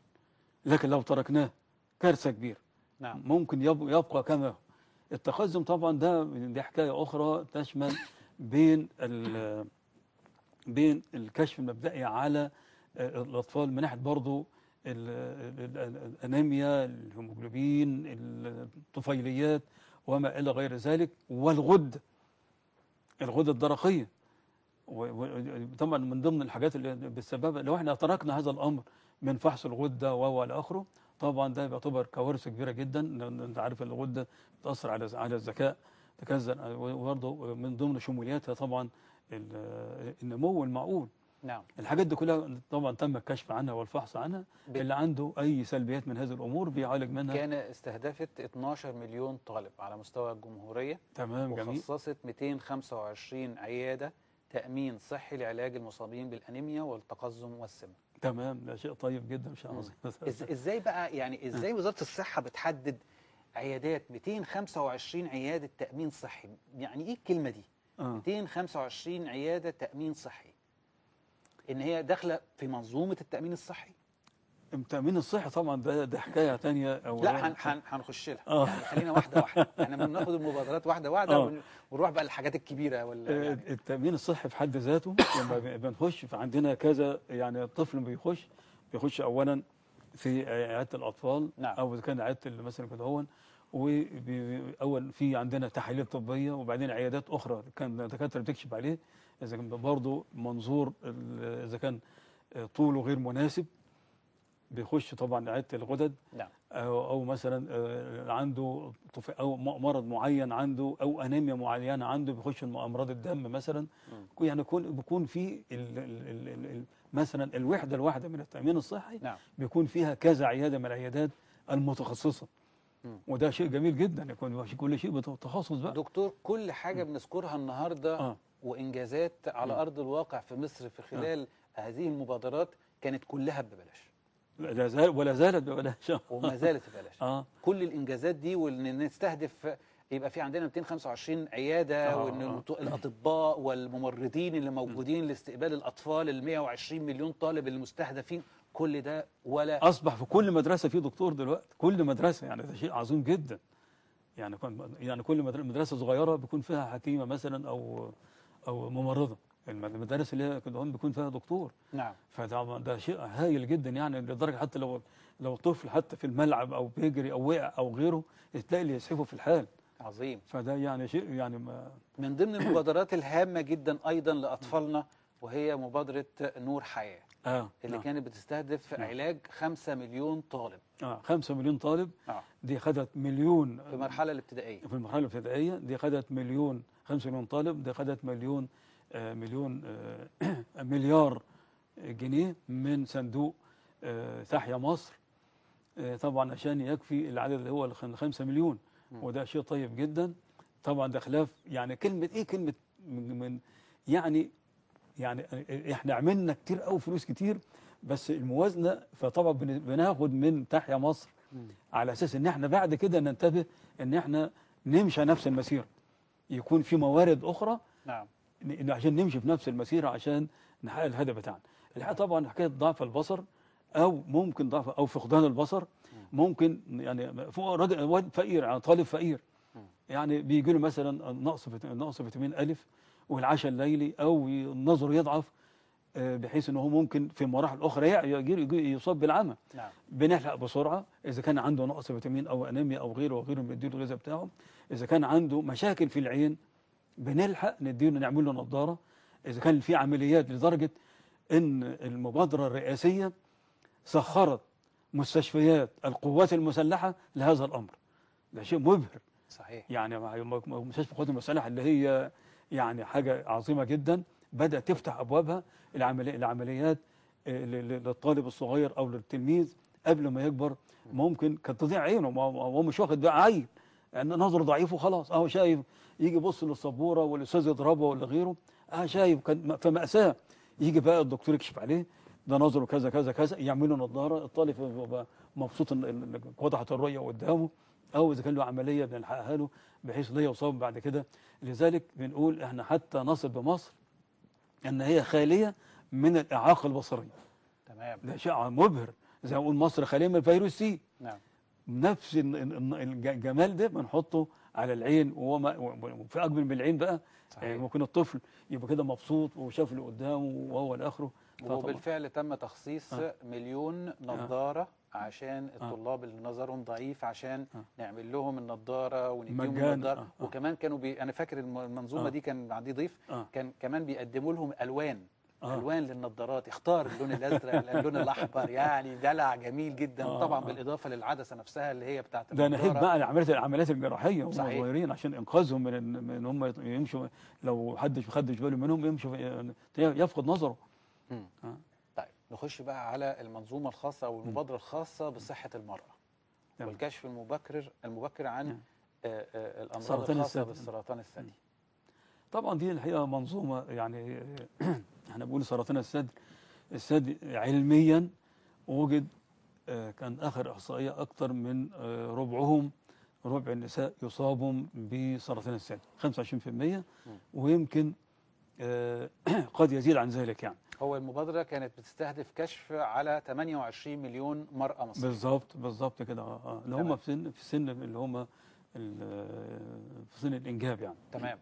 لكن لو تركناه كارثه كبيره. نعم. ممكن يبقى كما التقزم طبعا ده دي حكاية أخرى تشمل بين بين الكشف المبدئي على آه، الأطفال من ناحية برضه الأنيميا الهيموجلوبين الطفيليات وما إلى غير ذلك والغدة الغدة الدرقية طبعا من ضمن الحاجات اللي بالسبب لو احنا تركنا هذا الأمر من فحص الغدة وهو إلى آخره طبعا ده بيعتبر كوارث كبيره جدا انت عارف ان الغده بتاثر على على الذكاء كذا وبرضه من ضمن شمولياتها طبعا النمو المعقول نعم الحاجات دي كلها طبعا تم الكشف عنها والفحص عنها ب... اللي عنده اي سلبيات من هذه الامور بيعالج منها كان استهدفت 12 مليون طالب على مستوى الجمهوريه تمام جميل وخصصت 225 عياده تامين صحي لعلاج المصابين بالانيميا والتقزم والسمنه تمام ده شيء طيب جدا مش عظيم (laughs) ازاي بقى يعني آه. ازاي وزاره الصحه بتحدد عيادات 225 عياده تامين صحي يعني ايه الكلمه دي 225 آه. عياده تامين صحي ان هي داخله في منظومه التامين الصحي التامين الصحي طبعا ده ده حكايه ثانيه لا هنخش لها آه. يعني خلينا واحده واحده احنا يعني بناخد المبادرات واحده واحده آه. ونروح بقى للحاجات الكبيره ولا آه، يعني. التامين الصحي في حد ذاته لما بنخش فعندنا كذا يعني الطفل بيخش بيخش اولا في عياده الاطفال نعم. او اذا كان عياده مثلا كده هون واول في عندنا تحاليل طبيه وبعدين عيادات اخرى كان الدكاتره بتكشف عليه اذا كان برضه منظور اذا كان طوله غير مناسب بيخش طبعا عياده الغدد نعم أو, او مثلا آه، عنده او مرض معين عنده او انيميا معينه عنده بيخش امراض الدم مثلا يعني يكون بيكون في ال ال ال مثلا الوحده الواحده من التامين الصحي نعم. بيكون فيها كذا عياده من العيادات المتخصصه وده شيء جميل جدا يكون كل شيء بتخصص بقى دكتور كل حاجه بنذكرها النهارده آه. وانجازات على نعم. ارض الواقع في مصر في نعم. خلال هذه المبادرات كانت كلها ببلاش لا زال ولا زالت ببلاش وما زالت ببلاش آه. كل الانجازات دي وان نستهدف يبقى في عندنا 225 عياده آه وان آه. الاطباء والممرضين اللي موجودين لاستقبال الاطفال ال 120 مليون طالب المستهدفين كل ده ولا اصبح في كل مدرسه في دكتور دلوقتي كل مدرسه يعني ده شيء عظيم جدا يعني يعني كل مدرسه صغيره بيكون فيها حكيمه مثلا او او ممرضه المدارس اللي هي بيكون فيها دكتور نعم فده ده شيء هايل جدا يعني لدرجه حتى لو لو طفل حتى في الملعب او بيجري او وقع او غيره تلاقي اللي يسحبه في الحال عظيم فده يعني شيء يعني ما من ضمن المبادرات الهامه جدا ايضا لاطفالنا وهي مبادره نور حياه آه اللي نعم كانت بتستهدف نعم علاج 5 مليون طالب اه 5 مليون طالب آه دي خدت مليون في المرحله الابتدائيه في المرحله الابتدائيه دي خدت مليون 5 مليون طالب دي خدت مليون مليون آه، (clears throat) مليار جنيه من صندوق تحيا آه، مصر آه، طبعا عشان يكفي العدد اللي هو 5 مليون وده شيء طيب جدا طبعا ده خلاف يعني كلمه ايه كلمه من يعني يعني احنا عملنا كتير قوي فلوس كتير بس الموازنه فطبعا بناخد من تحيا مصر على اساس ان احنا بعد كده ننتبه ان احنا نمشي نفس المسيره يكون في موارد اخرى نعم. انه عشان نمشي في نفس المسيره عشان نحقق الهدف بتاعنا الحقيقه طبعا حكايه ضعف البصر او ممكن ضعف او فقدان البصر ممكن يعني رجل فقير يعني طالب فقير يعني بيجي له مثلا نقص نقص فيتامين الف والعشاء الليلي او نظره يضعف آه، بحيث ان هو ممكن في مراحل اخرى يصاب بالعمى نعم. بنحلق بسرعه اذا كان عنده نقص فيتامين او انيميا او غيره وغيره من الدين الغذاء بتاعه اذا كان عنده مشاكل في العين بنلحق نديله نعمل له نظاره اذا كان في عمليات لدرجه ان المبادره الرئاسيه سخرت مستشفيات القوات المسلحه لهذا الامر ده شيء مبهر صحيح يعني مستشفى القوات المسلحه اللي هي يعني حاجه عظيمه جدا بدات تفتح ابوابها العمليات آه، للطالب الصغير او للتلميذ قبل ما يكبر ممكن كانت تضيع عينه هو مش واخد بقى عيل يعني نظره ضعيف وخلاص اهو شايف يجي يبص للسبوره والاستاذ يضربه ولا غيره اه شايف كان فماساه يجي بقى الدكتور يكشف عليه ده نظره كذا كذا كذا يعملوا نظاره الطالب يبقى مبسوط ان وضحت الرؤيه قدامه او اذا كان له عمليه بنلحقها له بحيث لا يصاب بعد كده لذلك بنقول احنا حتى نصل بمصر ان هي خاليه من الاعاقه البصريه تمام ده شيء مبهر زي ما نقول مصر خاليه من الفيروس سي نعم نفس الجمال ده بنحطه على العين وهو وفي اكبر من العين بقى آه، صحيح. ممكن الطفل يبقى كده مبسوط وشاف اللي قدامه وهو لاخره وبالفعل تم تخصيص آه. مليون آه. نظاره آه. عشان الطلاب اللي نظرهم ضعيف عشان آه. نعمل لهم النظاره ونديهم النظاره آه. آه. وكمان كانوا بي... انا فاكر المنظومه آه. دي كان عندي ضيف آه. كان كمان بيقدموا لهم الوان آه. الوان للنظارات اختار اللون الازرق (laughs) اللون الاحمر يعني دلع جميل جدا آه. طبعا بالاضافه للعدسه نفسها اللي هي بتاعت ده انا بقى عمليه العمليات الجراحيه هم صغيرين عشان انقاذهم من ان هم يمشوا لو حدش ما خدش باله منهم يمشوا يفقد نظره آه. طيب نخش بقى على المنظومه الخاصه او المبادره الخاصه بصحه المراه يعني. والكشف المبكر المبكر عن يعني. آه الامراض الخاصه السادي. بالسرطان الثدي طبعا دي الحقيقه منظومه يعني (clears throat) (clears throat) احنا بنقول سرطان الثدي الثدي علميا وجد آه، كان آخر إحصائية أكثر من آه، ربعهم ربع النساء يصابوا بسرطان الثدي 25% ويمكن آه، (clears throat) قد يزيد عن ذلك يعني هو المبادرة كانت بتستهدف كشف على 28 مليون مرأة مصرية بالظبط بالظبط كده اه اللي هم في سن في سن اللي هم في سن الإنجاب يعني تمام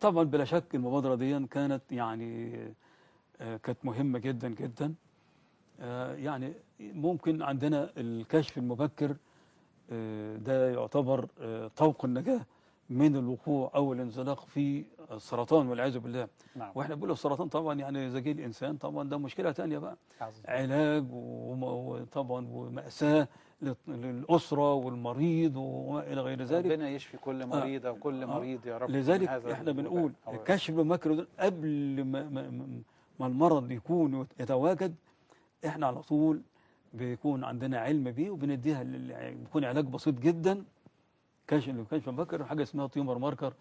طبعا بلا شك المبادرة دي كانت يعني آه، كانت مهمة جدا جدا آه، يعني ممكن عندنا الكشف المبكر آه، ده يعتبر طوق النجاة من الوقوع أو الانزلاق في السرطان والعياذ بالله نعم. واحنا بنقول السرطان طبعا يعني ذكي الإنسان طبعا ده مشكلة ثانيه بقى عزيز. علاج وطبعا ومأساة للأسرة والمريض وما إلى غير ذلك ربنا يشفي كل آه. مريضة وكل آه. مريض يا رب لذلك احنا بنقول كشف مكر قبل ما, ما, ما المرض يكون يتواجد احنا على طول بيكون عندنا علم بيه وبنديها بيكون علاج بسيط جدا كشف كشف مكر حاجة اسمها تيومر ماركر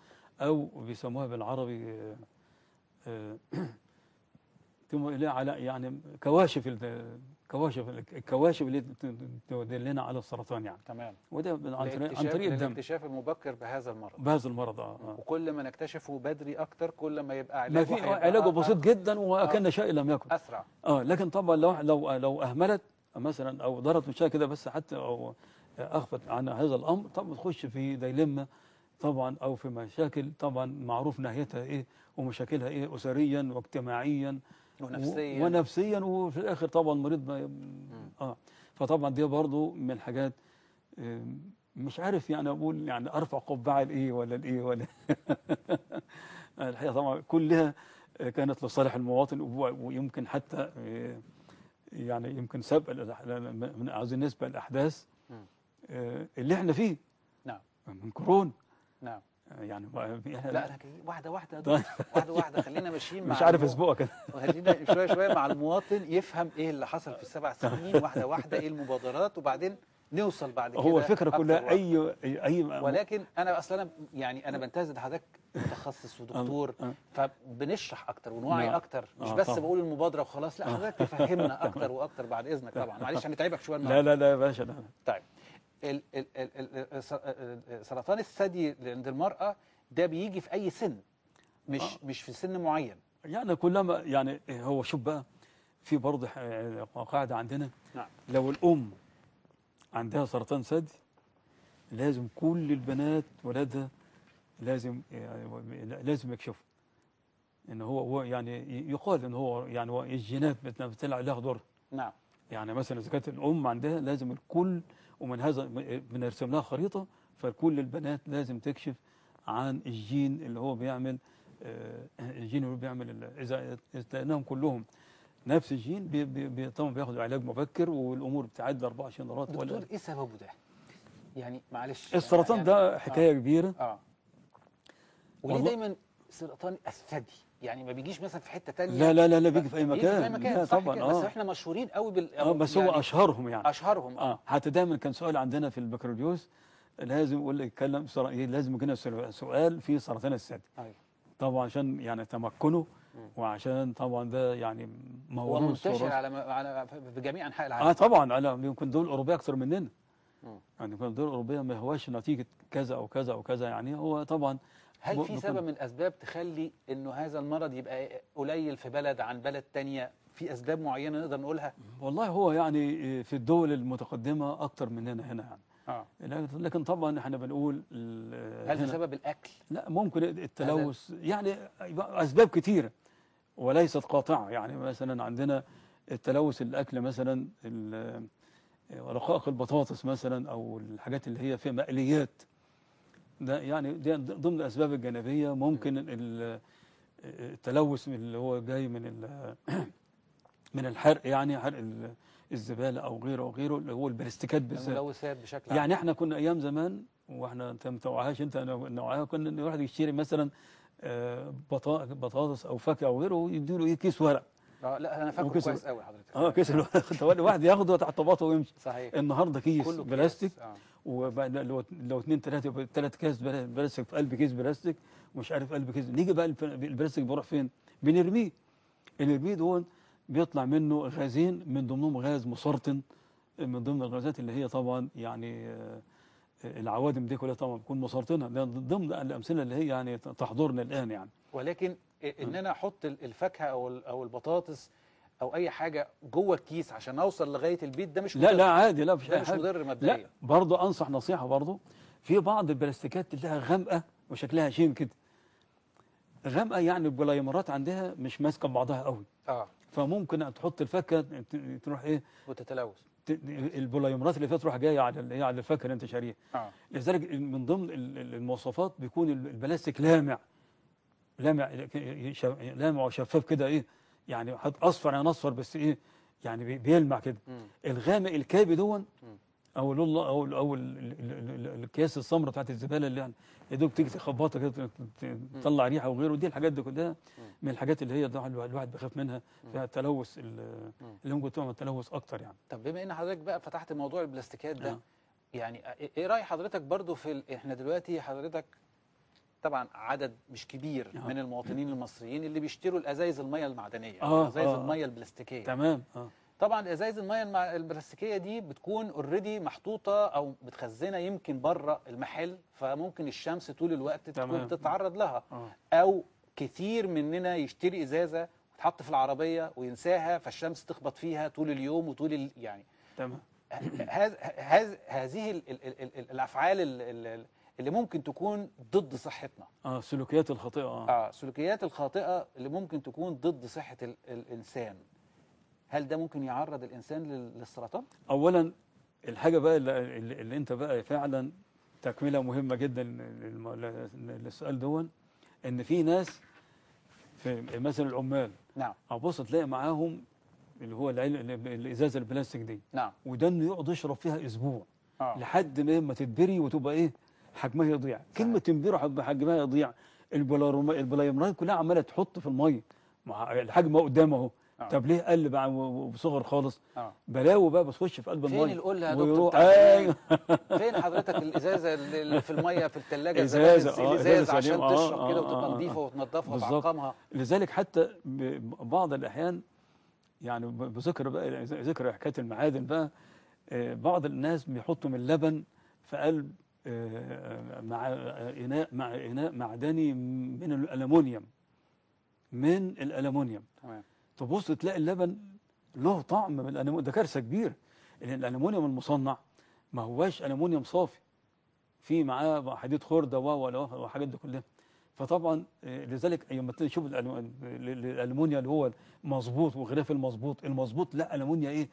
أو بيسموها بالعربي تيومر آه، (clears throat) على يعني كواشف كواشف الكواشف اللي تدلنا على السرطان يعني تمام وده عن طريق عن طريق الدم الاكتشاف المبكر بهذا المرض بهذا المرض اه, آه. وكل ما نكتشفه بدري اكتر كل ما يبقى علاجه ما في علاجه بسيط جدا واكلنا آه. شيء لم يكن اسرع اه لكن طبعا لو لو لو اهملت مثلا او ضرت مشاكل كده بس حتى او اخفت عن هذا الامر طبعا تخش في ديلمه طبعا او في مشاكل طبعا معروف نهايتها ايه ومشاكلها ايه اسريا واجتماعيا ونفسيا ونفسيا وفي الاخر طبعا مريض ما اه فطبعا دي برضه من الحاجات مش عارف يعني اقول يعني ارفع قبعه لايه ولا لايه ولا (laughs) الحقيقه طبعا كلها كانت لصالح المواطن ويمكن حتى آه، يعني يمكن سبق من عاوزين نسبق الاحداث آه، اللي احنا فيه نعم من كورونا نعم يعني, يعني لا إيه، واحده واحده طيب. واحده واحده خلينا ماشيين مع مش عارف اسبوعك كده خلينا شويه شويه مع المواطن يفهم ايه اللي حصل في السبع طيب. سنين واحده واحده ايه المبادرات وبعدين نوصل بعد كده هو الفكره كلها اي اي ولكن انا اصلا انا يعني انا ان حضرتك متخصص ودكتور فبنشرح اكتر ونوعي نعم. اكتر مش آه، بس بقول المبادره وخلاص لا آه. حضرتك تفهمنا (laughs) اكتر واكتر بعد اذنك طبعا معلش هنتعبك شويه لا لا لا يا باشا لا طيب سرطان الثدي عند المرأة ده بيجي في أي سن مش آه. مش في سن معين يعني كلما يعني هو شوف بقى في برضه قاعدة عندنا نعم. لو الأم عندها سرطان ثدي لازم كل البنات ولادها لازم يعني لازم يكشفوا ان هو يعني يقال ان هو يعني الجينات بتلعب لها دور نعم يعني مثلا اذا كانت الام عندها لازم الكل ومن هذا بنرسم لها خريطة فكل البنات لازم تكشف عن الجين اللي هو بيعمل آه، الجين اللي هو بيعمل إذا لأنهم كلهم نفس الجين بي بي طبعا بياخدوا علاج مبكر والأمور بتعد 24 درات دكتور ولا إيه سببه ده؟ يعني معلش يعني السرطان يعني ده حكاية آه كبيرة آه وليه دايما سرطان الثدي يعني ما بيجيش مثلا في حته تانية لا لا لا, لا بيجي في اي مكان, في أي مكان لا طبعا اه بس احنا مشهورين قوي بال آه بس يعني هو اشهرهم يعني اشهرهم اه حتى دايما كان سؤال عندنا في البكالوريوس لازم يقول يتكلم إيه، لازم يجينا سؤال في سرطان الثدي أيوة. طبعا عشان يعني تمكنه وعشان طبعا ده يعني موضوع منتشر على, م... على في جميع انحاء العالم اه طبعا على يمكن دول اوروبيه اكثر مننا يعني الدول الاوروبيه ما هواش نتيجه كذا او كذا او كذا يعني هو طبعا هل في سبب من أسباب تخلي أنه هذا المرض يبقى قليل في بلد عن بلد تانية في أسباب معينة نقدر نقولها والله هو يعني في الدول المتقدمة أكتر مننا هنا يعني آه. لكن طبعا احنا بنقول هل بسبب الاكل لا ممكن التلوث يعني اسباب كتيره وليست قاطعه يعني مثلا عندنا التلوث الاكل مثلا رقائق البطاطس مثلا او الحاجات اللي هي فيها مقليات ده يعني دي ضمن الاسباب الجانبيه ممكن التلوث اللي هو جاي من (clears throat) من الحرق يعني حرق الزباله او غيره وغيره اللي هو البلاستيكات بالذات الملوثات بشكل يعني عام يعني احنا كنا ايام زمان واحنا انت ما توعهاش انت نوعها كنا الواحد يشتري مثلا آه، بطاطس او فاكهه او غيره ويديله ايه كيس ورق اه لا انا فاكر كويس قوي حضرتك اه كسر (laughs) واحد ياخده وتعطباته ويمشي صحيح النهارده كيس بلاستيك آه. لو لو اثنين ثلاثه ثلاث كيس بلاستيك في قلب كيس بلاستيك ومش عارف قلب كيس نيجي بقى البلاستيك بيروح فين؟ بنرميه النرميه دون بيطلع منه غازين من ضمنهم غاز مسرطن من ضمن الغازات اللي هي طبعا يعني آه، العوادم دي كلها طبعا بتكون مسرطنه ده ضمن الامثله اللي هي يعني تحضرنا الان يعني ولكن ان انا احط الفاكهه او او البطاطس او اي حاجه جوه الكيس عشان اوصل لغايه البيت ده مش لا لا عادي لا مش, مش مضر مبدئيا لا برضه انصح نصيحه برضه في بعض البلاستيكات تلاقيها غامقه وشكلها شين كده غامقه يعني البوليمرات عندها مش ماسكه بعضها قوي اه فممكن تحط الفاكهه تروح ايه وتتلوث البوليمرات اللي فيها تروح جايه على على الفاكهه اللي انت شاريها آه. لذلك من ضمن المواصفات بيكون البلاستيك لامع لامع لامع وشفاف كده ايه يعني اصفر يعني اصفر بس ايه يعني بيلمع كده الغامق الكابي دون او الله او او الاكياس السمراء بتاعت الزباله اللي يعني يا دوب تيجي تخبطها كده تطلع ريحه وغيره دي الحاجات دي كلها من الحاجات اللي هي الواحد بيخاف منها فيها التلوث اللي ممكن تعمل تلوث اكتر يعني طب بما ان حضرتك بقى فتحت موضوع البلاستيكات ده آه. يعني ايه راي حضرتك برضو في ال... احنا دلوقتي حضرتك طبعا عدد مش كبير آه. من المواطنين المصريين اللي بيشتروا الازايز الميه المعدنيه آه ازايز آه. آه. الميه البلاستيكيه تمام آه. طبعا ازايز الميه البلاستيكيه دي بتكون اوريدي محطوطه او متخزنه يمكن بره المحل فممكن الشمس طول الوقت تمام. تكون تتعرض لها آه. او كتير مننا يشتري ازازه وتحط في العربيه وينساها فالشمس تخبط فيها طول اليوم وطول ال... يعني تمام هذه هز... هز... الافعال اللي ممكن تكون ضد صحتنا اه السلوكيات الخاطئه اه, آه السلوكيات الخاطئه اللي ممكن تكون ضد صحه ال الانسان هل ده ممكن يعرض الانسان للسرطان اولا الحاجه بقى اللي, اللي انت بقى فعلا تكمله مهمه جدا للسؤال دون ان في ناس في مثلا العمال نعم ابص تلاقي معاهم اللي هو الازازه البلاستيك دي نعم وده انه يقعد يشرب فيها اسبوع آه. لحد ما تتبري وتبقى ايه حجمها يضيع كلمه تنبيره حجمها يضيع البلايمرات كلها عماله تحط في الميه الحجم قدام اهو آه. طب ليه قل بقى وصغر خالص آه. بلاوي بقى بتخش في قلب الميه فين القله يا دكتور ايوه (laughs) فين حضرتك الازازه اللي في الميه في الثلاجه الازازه آه الازازه عشان آه تشرب آه كده وتبقى آه، نظيفه آه. وتنضفها بالظبط لذلك حتى بعض الاحيان يعني بذكر بقى ذكر حكايه المعادن بقى بعض الناس بيحطوا من اللبن في قلب مع إناء مع إناء معدني من الألمونيوم من الألمونيوم تمام تبص تلاقي اللبن له طعم الالومنيوم ده كارثة كبيرة لأن الألمونيوم المصنع ما هواش الومنيوم صافي في معاه حديد خردة و والحاجات دي كلها فطبعا آه، لذلك لما تشوف الالومنيا اللي هو مظبوط وغلاف المظبوط المظبوط لا الومنيا ايه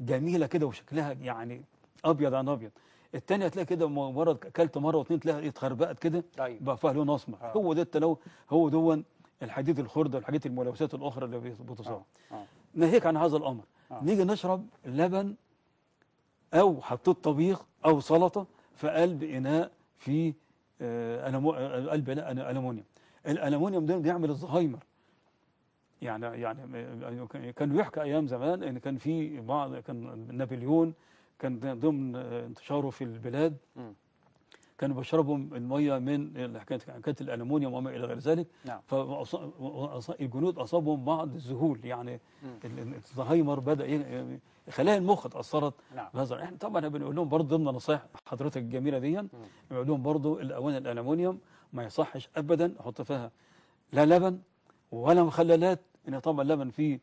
جميله كده وشكلها يعني ابيض عن ابيض الثانيه هتلاقي كده مجرد اكلت مره واثنين تلاقي اتخربقت كده أيوة. بقى فيها لون اسمر آه. هو ده التلو هو دون الحديد الخردة والحاجات الملوثات الاخرى اللي بتصاب آه. آه. ناهيك عن هذا الامر آه. نيجي نشرب لبن او حطيت طبيخ او سلطه في قلب اناء فيه آه قلب اناء الومنيوم الالومنيوم ده بيعمل الزهايمر يعني يعني آه، كان يحكى ايام زمان ان كان في بعض كان نابليون كان ضمن انتشاره في البلاد كانوا بيشربوا الميه من كانت الالومنيوم وما الى غير ذلك نعم. فالجنود اصابهم بعض الذهول يعني الزهايمر بدا خلايا المخ اتاثرت نعم. بهذا احنا طبعا بنقول لهم برضه ضمن نصائح حضرتك الجميله دي بنقول لهم برضه الاواني الالومنيوم ما يصحش ابدا احط فيها لا لبن ولا مخللات ان طبعا اللبن فيه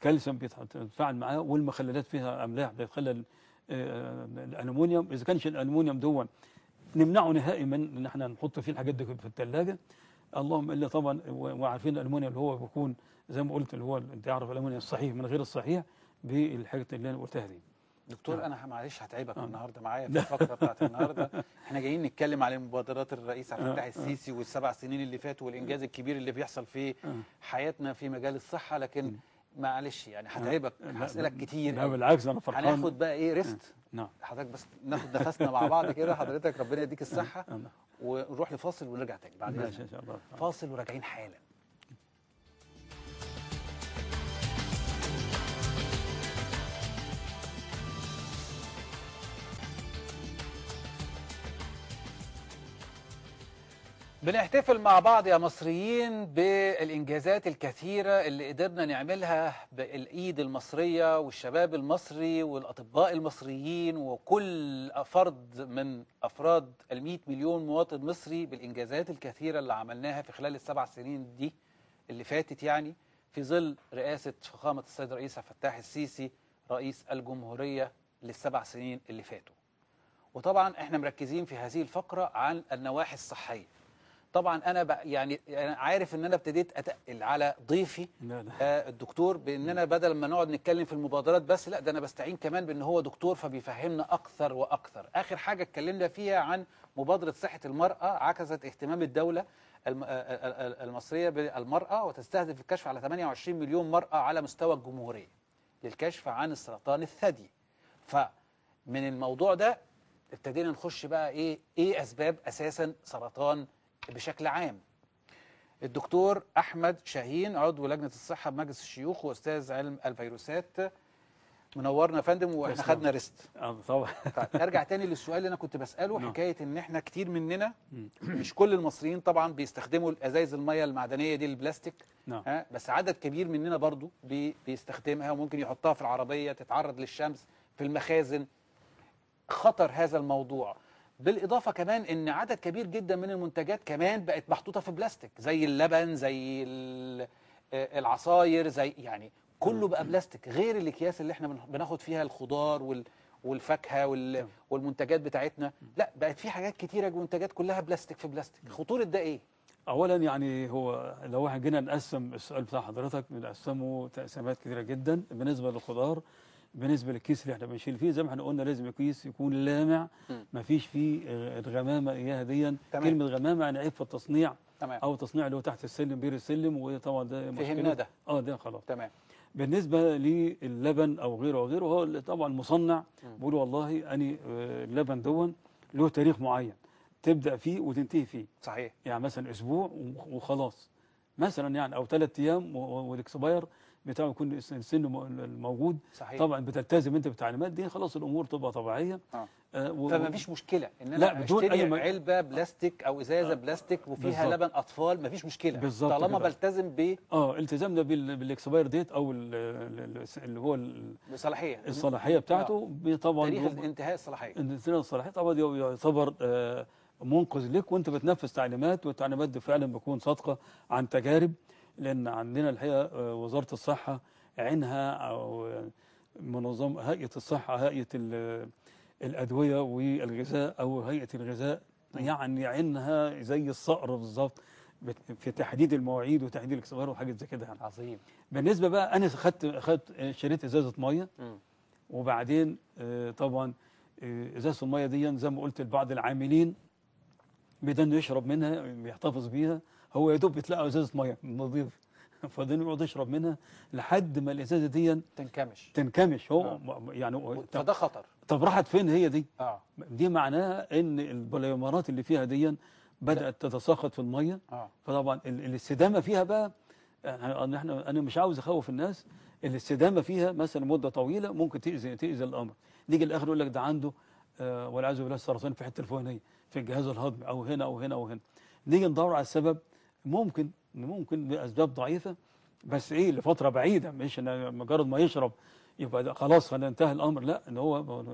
كالسيوم بيتفاعل معاه والمخللات فيها املاح بتخلل الالومنيوم اذا كانش الالومنيوم دون نمنعه نهائي من ان احنا نحط فيه الحاجات دي في الثلاجه اللهم الا طبعا وعارفين الالومنيوم اللي هو بيكون زي ما قلت اللي هو انت عارف الالومنيوم الصحيح من غير الصحيح بالحاجات اللي انا قلتها دي دكتور نعم. انا معلش هتعبك آه. النهارده معايا (laughs) في الفقره بتاعت النهارده احنا جايين نتكلم على مبادرات الرئيس عبد الفتاح آه. آه. السيسي والسبع سنين اللي فاتوا والانجاز الكبير اللي بيحصل في آه. حياتنا في مجال الصحه لكن معلش يعني هتعبك هسألك كتير لا بالعكس انا فرحان هناخد بقى ايه ريست نعم. نعم حضرتك بس ناخد نفسنا مع بعض كده حضرتك ربنا يديك الصحه (laughs) نعم. ونروح لفاصل ونرجع تاني بعد اذنك فاصل وراجعين حالا بنحتفل مع بعض يا مصريين بالإنجازات الكثيرة اللي قدرنا نعملها بالإيد المصرية والشباب المصري والأطباء المصريين وكل فرد من أفراد المئة مليون مواطن مصري بالإنجازات الكثيرة اللي عملناها في خلال السبع سنين دي اللي فاتت يعني في ظل رئاسة فخامة السيد الرئيس عبد الفتاح السيسي رئيس الجمهورية للسبع سنين اللي فاتوا وطبعا احنا مركزين في هذه الفقرة عن النواحي الصحية طبعا انا يعني انا عارف ان انا ابتديت اتقل على ضيفي لا آه الدكتور بان انا بدل ما نقعد نتكلم في المبادرات بس لا ده انا بستعين كمان بان هو دكتور فبيفهمنا اكثر واكثر اخر حاجه اتكلمنا فيها عن مبادره صحه المراه عكست اهتمام الدوله آه، آه، آه، المصريه بالمراه وتستهدف الكشف على 28 مليون مراه على مستوى الجمهوريه للكشف عن السرطان الثدي فمن الموضوع ده ابتدينا نخش بقى ايه ايه اسباب اساسا سرطان بشكل عام الدكتور أحمد شاهين عضو لجنة الصحة بمجلس الشيوخ وأستاذ علم الفيروسات منورنا يا فندم واحنا خدنا ريست اه طبعا طيب ارجع تاني للسؤال اللي انا كنت بساله نعم. حكايه ان احنا كتير مننا مش كل المصريين طبعا بيستخدموا الازايز الميه المعدنيه دي البلاستيك نعم. ها بس عدد كبير مننا برضو بي بيستخدمها وممكن يحطها في العربيه تتعرض للشمس في المخازن خطر هذا الموضوع بالإضافة كمان أن عدد كبير جدا من المنتجات كمان بقت محطوطة في بلاستيك زي اللبن زي آه، العصاير زي يعني كله بقى بلاستيك غير الأكياس اللي احنا بناخد فيها الخضار والفاكهه والمنتجات بتاعتنا لا بقت في حاجات كتيره منتجات كلها بلاستيك في بلاستيك خطوره ده ايه اولا يعني هو لو احنا جينا نقسم السؤال بتاع حضرتك بنقسمه تقسيمات كتيره جدا بالنسبه للخضار بالنسبه للكيس اللي احنا بنشيل فيه زي ما احنا قلنا لازم الكيس يكون لامع ما فيش فيه آه، الغمامه اياها دي كلمه غمامه يعني عيب في التصنيع تمام. او تصنيع اللي هو تحت السلم بير السلم وطبعا ده فهمنا ده اه ده خلاص تمام بالنسبه للبن او غيره او غيره هو طبعا المصنع بيقول والله اني آه، اللبن دون له تاريخ معين تبدا فيه وتنتهي فيه صحيح يعني مثلا اسبوع وخلاص مثلا يعني او ثلاث ايام والاكسباير بتاعه يكون السن الموجود صحيح. طبعا بتلتزم انت بالتعليمات دي خلاص الامور تبقى طبيعيه آه. آه و... فما فيش مشكله ان انا لا بدون اشتري أي م... علبه بلاستيك او ازازه آه. بلاستيك وفيها بالزبط. لبن اطفال ما فيش مشكله بالزبط طالما كده. بلتزم ب اه التزامنا بالاكسباير ديت او اللي هو ال... الصلاحيه الصلاحيه بتاعته آه. طبعا تاريخ انتهاء الصلاحيه انتهاء الصلاحيه طبعا يعتبر آه منقذ لك وانت بتنفذ تعليمات والتعليمات دي فعلا بتكون صادقه عن تجارب لأن عندنا الحقيقة آه، وزارة الصحة عينها أو منظم هيئة الصحة هيئة الأدوية والغذاء أو هيئة الغذاء يعني عينها زي الصقر بالظبط في تحديد المواعيد وتحديد الاكسبار وحاجات زي كده يعني. عظيم بالنسبه بقى انا خدت خدت شريت ازازه ميه وبعدين آه، طبعا آه، ازازه الميه دي زي ما قلت لبعض العاملين بدنا يشرب منها بيحتفظ بيها هو يا دوب يتلقى ازازه ميه نظيف (laughs) فاضل يقعد يشرب منها لحد ما الازازه دي تنكمش تنكمش هو آه. يعني فده خطر طب راحت فين هي دي؟ آه. دي معناها ان البوليمرات اللي فيها دي بدات تتساقط في الميه آه. فطبعا الاستدامه فيها بقى يعني احنا انا مش عاوز اخوف الناس الاستدامه فيها مثلا مده طويله ممكن تاذي تاذي الامر نيجي الاخر يقول لك ده عنده آه والعياذ بالله السرطان في الحته الفوهنيه في الجهاز الهضمي او هنا او هنا او هنا نيجي ندور على السبب ممكن ممكن لاسباب ضعيفه بس ايه لفتره بعيده مش مجرد ما يشرب يبقى خلاص انتهى الامر لا ان هو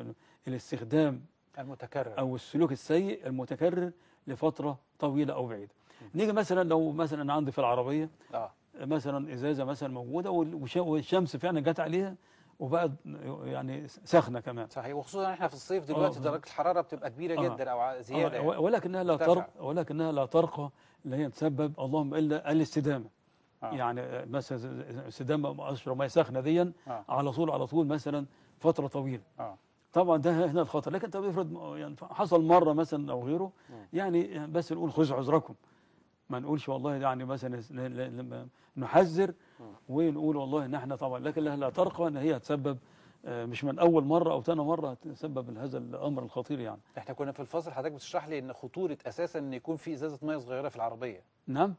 الاستخدام المتكرر او السلوك السيء المتكرر لفتره طويله او بعيده نيجي مثلا لو مثلا عندي في العربيه آه. مثلا ازازه مثلا موجوده والشمس فعلا جت عليها وبقت يعني ساخنه كمان صحيح وخصوصا احنا في الصيف دلوقتي آه. درجه الحراره بتبقى كبيره آه جدا او آه. زياده آه يعني ولكنها لا ترق ولكنها لا ترقى اللي هي تسبب اللهم الا الاستدامه آه. يعني مثلا استدامه اشرب ميه ساخنه دي آه. على طول على طول مثلا فتره طويله آه. طبعا ده هنا الخطر لكن طب افرض يعني حصل مره مثلا او غيره يعني بس نقول خذوا عذركم ما نقولش والله يعني مثلا نحذر ونقول والله ان احنا طبعا لكن لا ترقى ان هي تسبب آه، مش من اول مره او ثاني مره تسبب هذا الامر الخطير يعني احنا كنا في الفصل حضرتك بتشرح لي ان خطوره اساسا ان يكون في ازازه ميه صغيره في العربيه نعم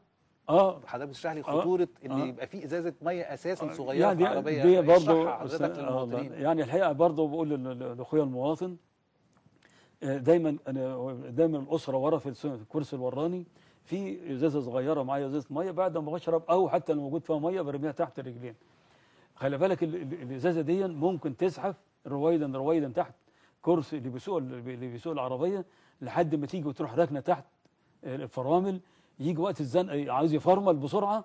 اه حضرتك بتشرح لي آه. خطوره آه. ان يبقى في ازازه ميه اساسا آه، صغيره يعني في العربيه دي برضه حضرتك للمواطنين يعني الحقيقه برضه بقول لاخويا المواطن دايما دايما الاسره ورا في الكرسي الوراني في ازازه صغيره معايا ازازه ميه بعد ما بشرب او حتى لو موجود فيها ميه برميها تحت الرجلين خلي بالك الازازه دي ممكن تزحف رويدا رويدا تحت كرسي اللي بيسوق اللي بيسوق العربيه لحد ما تيجي وتروح راكنه تحت الفرامل يجي وقت الزنقه عايز يفرمل بسرعه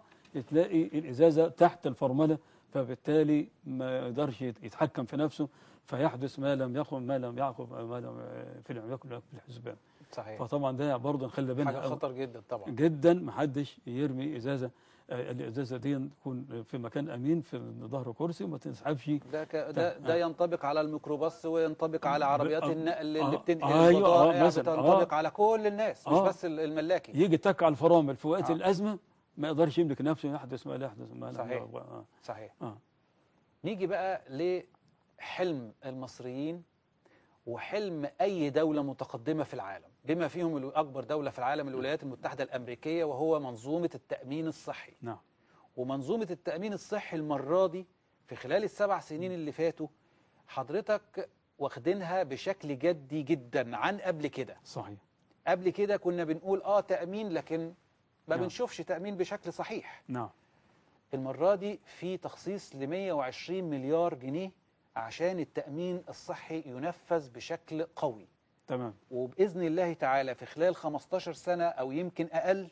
تلاقي الازازه تحت الفرمله فبالتالي ما يقدرش يتحكم في نفسه فيحدث ما لم يقم ما لم يعقب ما لم في الحسبان صحيح فطبعا ده برضه نخلي بالنا حاجه خطر جدا طبعا جدا ما حدش يرمي ازازه الازازه دي تكون في مكان امين في ظهر كرسي وما تنسحبش ده ك... ده, آه. ده ينطبق على الميكروباص وينطبق على عربيات آه النقل اللي آه بتنقل آه أيوة آه يعني مثلا تنطبق آه على كل الناس مش آه بس الملاكي يجي تك على الفرامل في وقت آه الازمه ما يقدرش يملك نفسه يحدث ما لا يحدث ما لا صحيح آه صحيح آه نيجي بقى لحلم المصريين وحلم أي دولة متقدمة في العالم بما فيهم أكبر دولة في العالم الولايات المتحدة الأمريكية وهو منظومة التأمين الصحي نعم ومنظومة التأمين الصحي المرة دي في خلال السبع سنين اللي فاتوا حضرتك واخدينها بشكل جدي جدا عن قبل كده صحيح قبل كده كنا بنقول اه تأمين لكن ما نعم. بنشوفش تأمين بشكل صحيح نعم المرة دي في تخصيص ل 120 مليار جنيه عشان التأمين الصحي ينفذ بشكل قوي تمام وبإذن الله تعالى في خلال 15 سنة أو يمكن أقل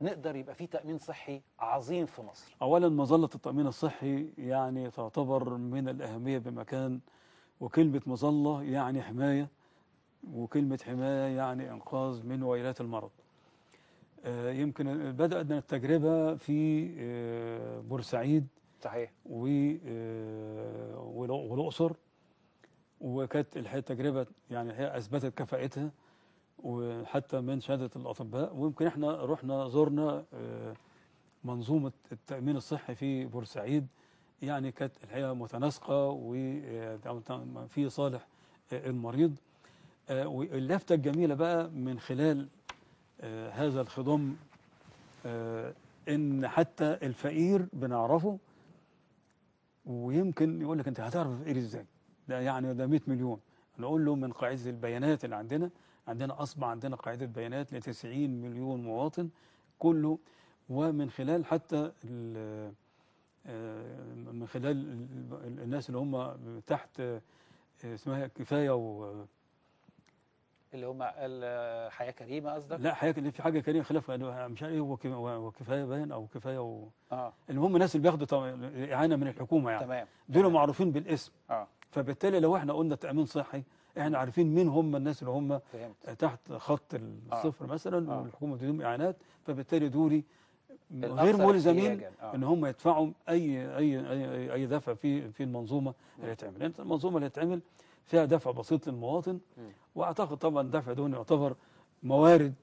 نقدر يبقى في تأمين صحي عظيم في مصر أولا مظلة التأمين الصحي يعني تعتبر من الأهمية بمكان وكلمة مظلة يعني حماية وكلمة حماية يعني إنقاذ من ويلات المرض آه، يمكن بدأت التجربة في آه، بورسعيد صحيح و آه، والاقصر وكانت التجربه يعني هي اثبتت كفاءتها وحتى من شهاده الاطباء ويمكن احنا رحنا زرنا آه، منظومه التامين الصحي في بورسعيد يعني كانت الحقيقه متناسقه وفي آه، صالح المريض واللفته الجميله بقى من خلال هذا الخضم ان حتى الفقير بنعرفه ويمكن يقول لك انت هتعرف ايه ازاي ده يعني ده 100 مليون نقول له من قاعده البيانات اللي عندنا عندنا اصبح عندنا قاعده بيانات ل 90 مليون مواطن كله ومن خلال حتى آه، من خلال الناس اللي هم تحت آه، اسمها كفايه و اللي هم الحياة كريمة قصدك؟ لا حياة في حاجة كريمة خلاف يعني، مش عارف إيه هو كفاية باين أو كفاية و... آه. المهم الناس اللي بياخدوا إعانة من الحكومة يعني تمام دول تمام. معروفين بالاسم آه. فبالتالي لو احنا قلنا تأمين صحي احنا عارفين مين هم الناس اللي هم فهمت. تحت خط الصفر آه. مثلا آه. والحكومة بتديهم إعانات فبالتالي دول غير ملزمين آه. ان هم يدفعوا اي اي اي, أي دفع في في المنظومه اللي هتعمل يعني انت المنظومه اللي هتعمل فيها دفع بسيط للمواطن وأعتقد طبعا الدفع دون يعتبر موارد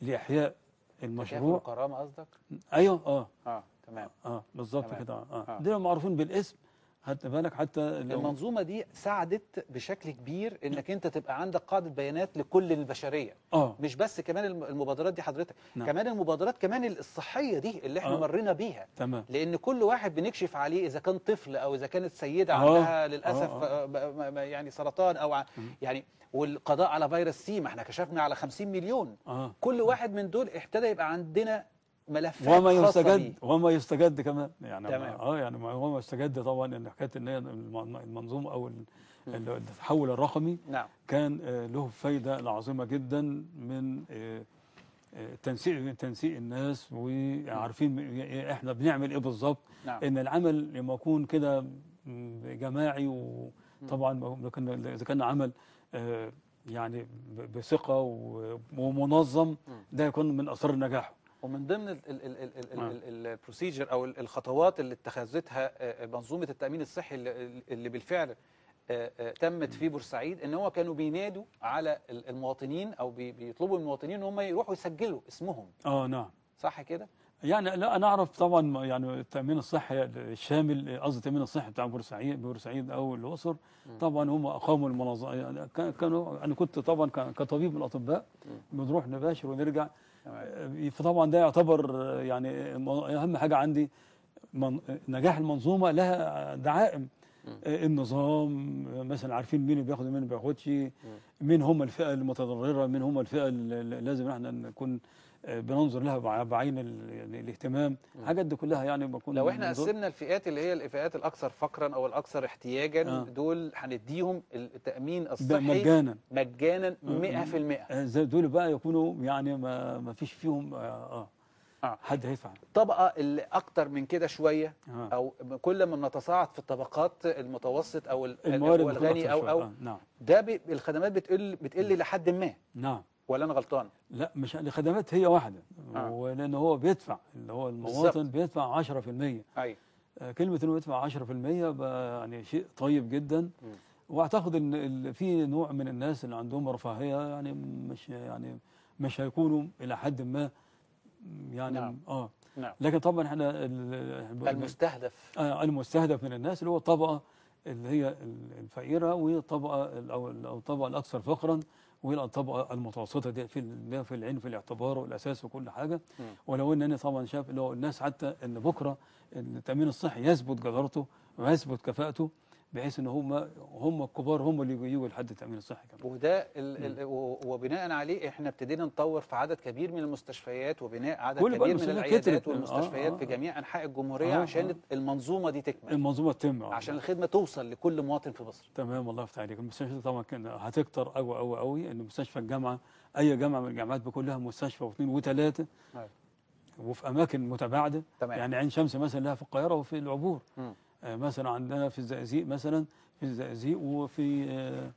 لإحياء المشروع قصدك؟ أيوه آه, آه. تمام اه بالظبط كده آه. آه. دول معروفين بالاسم حتى بالك حتى المنظومه دي ساعدت بشكل كبير انك انت تبقى عندك قاعده بيانات لكل البشريه أوه. مش بس كمان المبادرات دي حضرتك نعم. كمان المبادرات كمان الصحيه دي اللي احنا أوه. مرينا بيها تمام. لان كل واحد بنكشف عليه اذا كان طفل او اذا كانت سيده أوه. عندها آه. للاسف أوه. يعني سرطان او يعني والقضاء على فيروس سي ما احنا كشفنا على 50 مليون أوه. كل واحد من دول ابتدى يبقى عندنا ملفات وما يستجد وما يستجد كمان يعني تمام. اه يعني وما يستجد طبعا ان حكايه ان هي المنظومه او التحول الرقمي نعم. كان آه، له فايده عظيمه جدا من آه، آه، تنسيق تنسيق الناس وعارفين احنا بنعمل ايه بالظبط نعم. ان العمل لما يكون كده جماعي وطبعا اذا كان عمل يعني بثقه ومنظم ده يكون من اسرار نجاحه ومن ضمن البروسيجر نعم. او الخطوات اللي اتخذتها منظومه آه، آه، التامين الصحي اللي بالفعل آه، تمت في بورسعيد ان هو كانوا بينادوا على المواطنين او بيطلبوا المواطنين ان هم يروحوا يسجلوا اسمهم اه نعم صح كده يعني لا انا اعرف طبعا يعني التامين الصحي الشامل قصدي التامين الصحي بتاع بورسعيد بورسعيد او الاقصر طبعا هم اقاموا المنظمه يعني كانوا انا كنت طبعا كطبيب من الاطباء بنروح نباشر ونرجع آه، فطبعا ده يعتبر آه، يعني اهم حاجه عندي من نجاح المنظومه لها دعائم آه، النظام مثلا عارفين مين بياخد ومين ما بياخدش مين هم الفئه المتضرره مين هم الفئه اللي لازم احنا نكون آه، بننظر لها بعين يعني الاهتمام الحاجات دي كلها يعني بكون لو احنا قسمنا الفئات اللي هي الفئات الاكثر فقرا او الاكثر احتياجا آه. دول هنديهم التامين الصحي مجانا مجانا 100% آه، آه. دول بقى يكونوا يعني ما, ما فيش فيهم اه, آه. حد هيدفع طبقه اللي اكتر من كده شويه آه. او كل ما بنتصاعد في الطبقات المتوسط او الغني او او آه. نعم. ده الخدمات بتقل بتقل نعم. لحد ما نعم ولا انا غلطان لا مش الخدمات هي واحده آه. ولان هو بيدفع اللي هو المواطن بالزبط. بيدفع 10% ايوه آه، كلمه انه يدفع 10% يعني شيء طيب جدا م. واعتقد ان في نوع من الناس اللي عندهم رفاهيه يعني مش يعني مش هيكونوا الى حد ما يعني نعم. اه نعم. لكن طبعا احنا المستهدف آه المستهدف من الناس اللي هو الطبقه اللي هي الفقيره والطبقه او الطبقه الاكثر فقرا الطبقه المتوسطه دي في في العين في الاعتبار والاساس وكل حاجه م. ولو ان انا طبعا شايف اللي هو الناس حتى ان بكره التامين الصحي يثبت جدارته ويثبت كفاءته بحيث ان هم هم الكبار هم اللي بيجوا لحد التامين الصحي كمان وده ال ال وبناء عليه احنا ابتدينا نطور في عدد كبير من المستشفيات وبناء عدد كبير من العيادات والمستشفيات آه آه في جميع انحاء الجمهوريه آه, آه. عشان آه المنظومه دي تكمل المنظومه تتم آه عشان الخدمه توصل لكل مواطن في مصر تمام الله يفتح عليك المستشفى طبعا كان هتكتر قوي قوي قوي ان مستشفى الجامعه اي جامعه من الجامعات بكلها مستشفى واثنين وثلاثه آه. وفي اماكن متباعده تمام. يعني عين شمس مثلا لها في القاهره وفي العبور م. آه، مثلا عندنا في الزقازيق مثلا في الزقازيق وفي آه،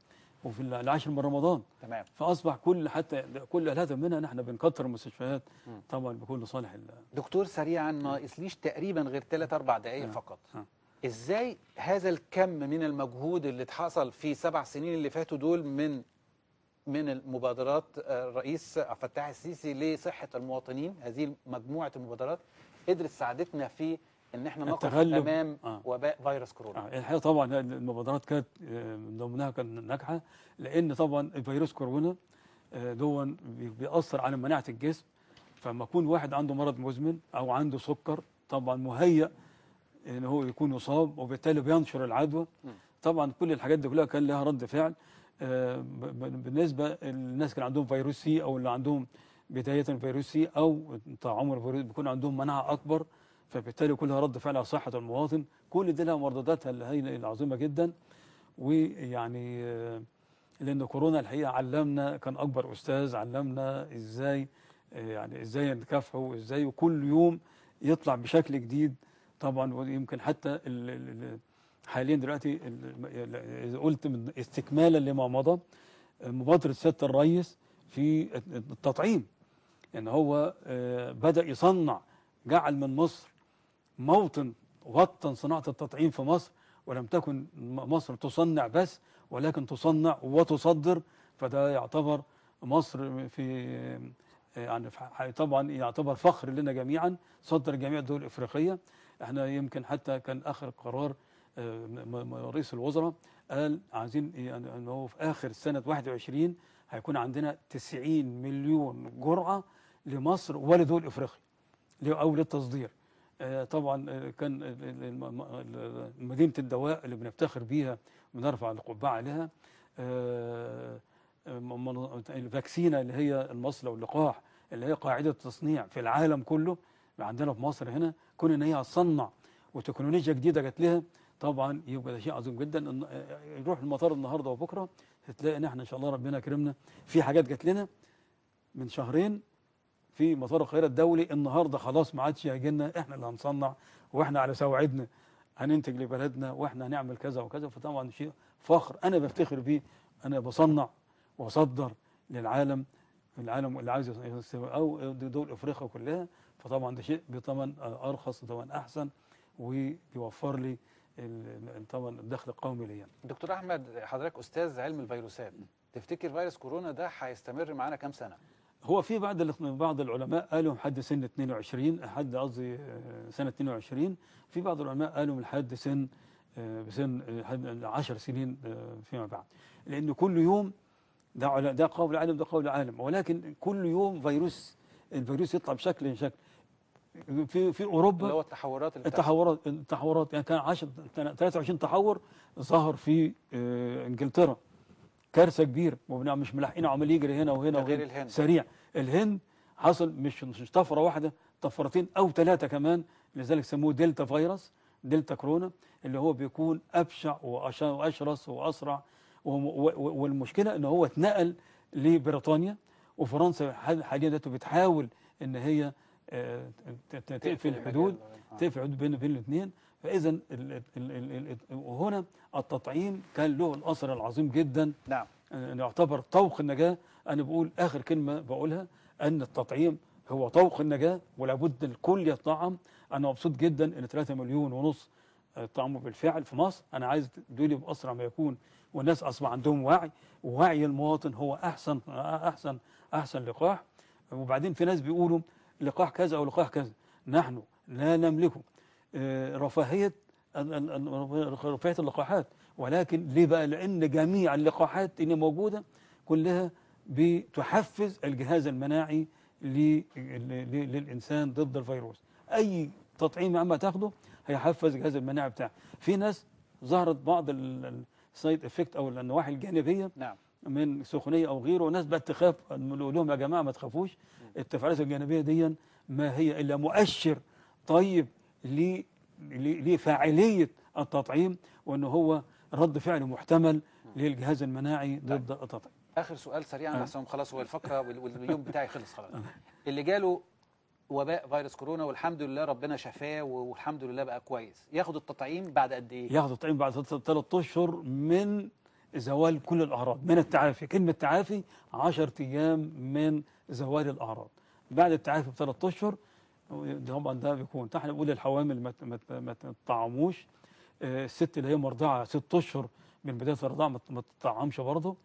وفي العاشر من رمضان تمام فاصبح كل حتى كل الهدف منها نحن بنكثر المستشفيات طبعا بكل صالح دكتور سريعا ما يسليش تقريبا غير ثلاث اربع دقائق آه، فقط ها. ازاي هذا الكم من المجهود اللي اتحصل في سبع سنين اللي فاتوا دول من من المبادرات الرئيس عبد الفتاح السيسي لصحه المواطنين هذه مجموعه المبادرات قدرت ساعدتنا في ان احنا نقف امام آه. وباء فيروس كورونا آه. الحقيقه طبعا المبادرات كانت من آه، ضمنها كانت ناجحه لان طبعا فيروس كورونا آه، دون بيأثر على مناعه الجسم فلما يكون واحد عنده مرض مزمن او عنده سكر طبعا مهيأ ان هو يكون يصاب وبالتالي بينشر العدوى طبعا كل الحاجات دي كلها كان لها رد فعل آه، بالنسبه للناس كان عندهم فيروس سي او اللي عندهم بدايه فيروس سي او طعام الفيروس بيكون عندهم مناعه اكبر فبالتالي كلها رد فعل على صحة المواطن كل دي لها مردوداتها الهائلة العظيمة جدا ويعني آه، لأن كورونا الحقيقة علمنا كان أكبر أستاذ علمنا إزاي آه، يعني إزاي نكافحه وإزاي وكل يوم يطلع بشكل جديد طبعا ويمكن حتى حاليا دلوقتي قلت من استكمالا لما مضى آه، مبادرة سيادة الرئيس في التطعيم ان يعني هو بدأ يصنع جعل من مصر موطن وطن صناعة التطعيم في مصر ولم تكن مصر تصنع بس ولكن تصنع وتصدر فده يعتبر مصر في يعني طبعا يعتبر فخر لنا جميعا صدر جميع الدول الافريقيه احنا يمكن حتى كان اخر قرار آه، رئيس الوزراء قال عايزين إيه، ان هو في اخر سنه 21 هيكون عندنا 90 مليون جرعه لمصر ولدول افريقيا او للتصدير آه، طبعا آه، كان مدينة الدواء اللي بنفتخر بيها بنرفع القبعة لها آه، الفاكسينة اللي هي المصل واللقاح اللي هي قاعدة تصنيع في العالم كله عندنا في مصر هنا كون ان هي هتصنع وتكنولوجيا جديده جات لها طبعا يبقى ده شيء عظيم جدا ان نروح المطار النهارده وبكره هتلاقي ان احنا ان شاء الله ربنا كرمنا في حاجات جات لنا من شهرين في مطار القاهره الدولي النهارده خلاص ما عادش يهاجمنا احنا اللي هنصنع واحنا على سواعدنا هننتج لبلدنا واحنا هنعمل كذا وكذا فطبعا شيء فخر انا بفتخر بيه انا بصنع واصدر للعالم العالم اللي عايز او دول افريقيا كلها فطبعا ده شيء بثمن ارخص وثمن احسن وبيوفر لي طبعا الدخل القومي ليا. دكتور احمد حضرتك استاذ علم الفيروسات تفتكر فيروس كورونا ده هيستمر معانا كام سنه؟ هو في بعض بعض العلماء قالوا لحد سن 22 لحد قصدي آه، سنه 22 في بعض العلماء قالوا لحد سن بسن آه، 10 آه، سنين فيما بعد لان كل يوم ده ده قول عالم ده قول عالم ولكن كل يوم فيروس الفيروس يطلع بشكل شكل في في اوروبا اللي هو التحورات اللي التحورات التحورات يعني كان 10 23 تحور ظهر في انجلترا كارثه كبيره مش ملاحقين عمال يجري هنا وهنا وهنا الهند. سريع الهند حصل مش مش طفره واحده طفرتين او ثلاثه كمان لذلك سموه دلتا فيروس دلتا كورونا اللي هو بيكون ابشع واشرس واسرع والمشكله ان هو اتنقل لبريطانيا وفرنسا حاليا دلوقتي بتحاول ان هي آه، تقفل الحدود تقفل الحدود بين بين الاثنين فاذا وهنا التطعيم كان له الاثر العظيم جدا نعم يعتبر طوق النجاه انا بقول اخر كلمه بقولها ان التطعيم هو طوق النجاه ولابد الكل يطعم انا مبسوط جدا ان 3 مليون ونص طعموا بالفعل في مصر انا عايز دول باسرع ما يكون والناس اصبح عندهم وعي ووعي المواطن هو احسن احسن احسن لقاح وبعدين في ناس بيقولوا لقاح كذا او لقاح كذا نحن لا نملكه آه، رفاهية رفاهية اللقاحات ولكن ليه بقى لأن جميع اللقاحات اللي موجودة كلها بتحفز الجهاز المناعي للإنسان ضد الفيروس أي تطعيم عما تاخده هيحفز الجهاز المناعي بتاعه في ناس ظهرت بعض السايد افكت او النواحي الجانبيه نعم من سخونيه او غيره وناس بقت تخاف نقول لهم يا جماعه ما تخافوش التفاعلات الجانبيه دي ما هي الا مؤشر طيب لفاعلية التطعيم وأنه هو رد فعل محتمل للجهاز المناعي نعم. ضد التطعيم آخر سؤال سريعا آه. عشان خلاص هو الفقرة واليوم بتاعي خلص خلاص آه. اللي جاله وباء فيروس كورونا والحمد لله ربنا شفاه والحمد لله بقى كويس ياخد التطعيم بعد قد ايه ياخد التطعيم بعد ثلاث اشهر من زوال كل الاعراض من التعافي كلمه تعافي 10 ايام من زوال الاعراض بعد التعافي بثلاث اشهر طبعا ده بيكون احنا بنقول الحوامل ما تطعموش آه، الست اللي هي مرضعه ست اشهر من بدايه الرضاعه ما تطعمش برضه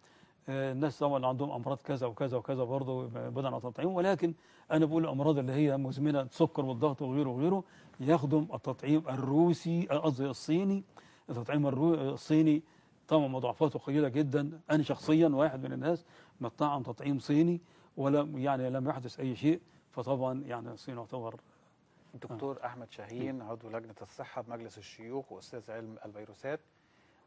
آه، الناس طبعا اللي عندهم امراض كذا وكذا وكذا برضه بدل التطعيم ولكن انا بقول الامراض اللي هي مزمنه السكر والضغط وغيره وغيره يخدم التطعيم الروسي قصدي الصيني التطعيم الصيني طبعا مضاعفاته قليله جدا انا شخصيا واحد من الناس ما تطعم تطعيم صيني ولا يعني لم يحدث اي شيء فطبعا يعني الصين يعتبر دكتور آه. احمد شاهين إيه. عضو لجنه الصحه بمجلس الشيوخ واستاذ علم الفيروسات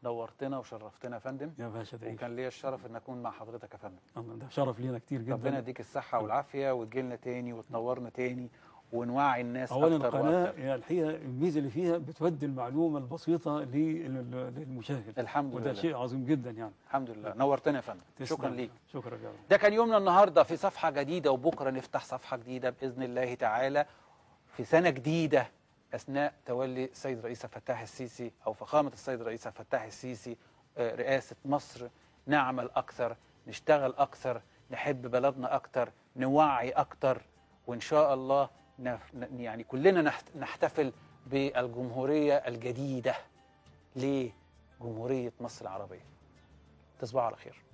نورتنا وشرفتنا يا فندم يا باشا دعيش. إيه؟ وكان ليا الشرف ان اكون مع حضرتك يا فندم آه، ده شرف لينا كتير جدا ربنا يديك الصحه آه. والعافيه وتجي لنا تاني وتنورنا تاني ونوعي الناس اولا القناه وأكتر. يعني الحقيقه الميزه اللي فيها بتودي المعلومه البسيطه للمشاهد الحمد وده لله وده شيء عظيم جدا يعني الحمد لله نورتنا يا فندم شكرا ليك شكرا جدا ده كان يومنا النهارده في صفحه جديده وبكره نفتح صفحه جديده باذن الله تعالى في سنه جديده اثناء تولي السيد رئيس فتاح السيسي او فخامه السيد رئيس فتاح السيسي آه، رئاسه مصر نعمل اكثر نشتغل اكثر نحب بلدنا اكثر نوعي اكثر وان شاء الله يعني كلنا نحتفل بالجمهورية الجديدة لجمهورية مصر العربية تصبحوا على خير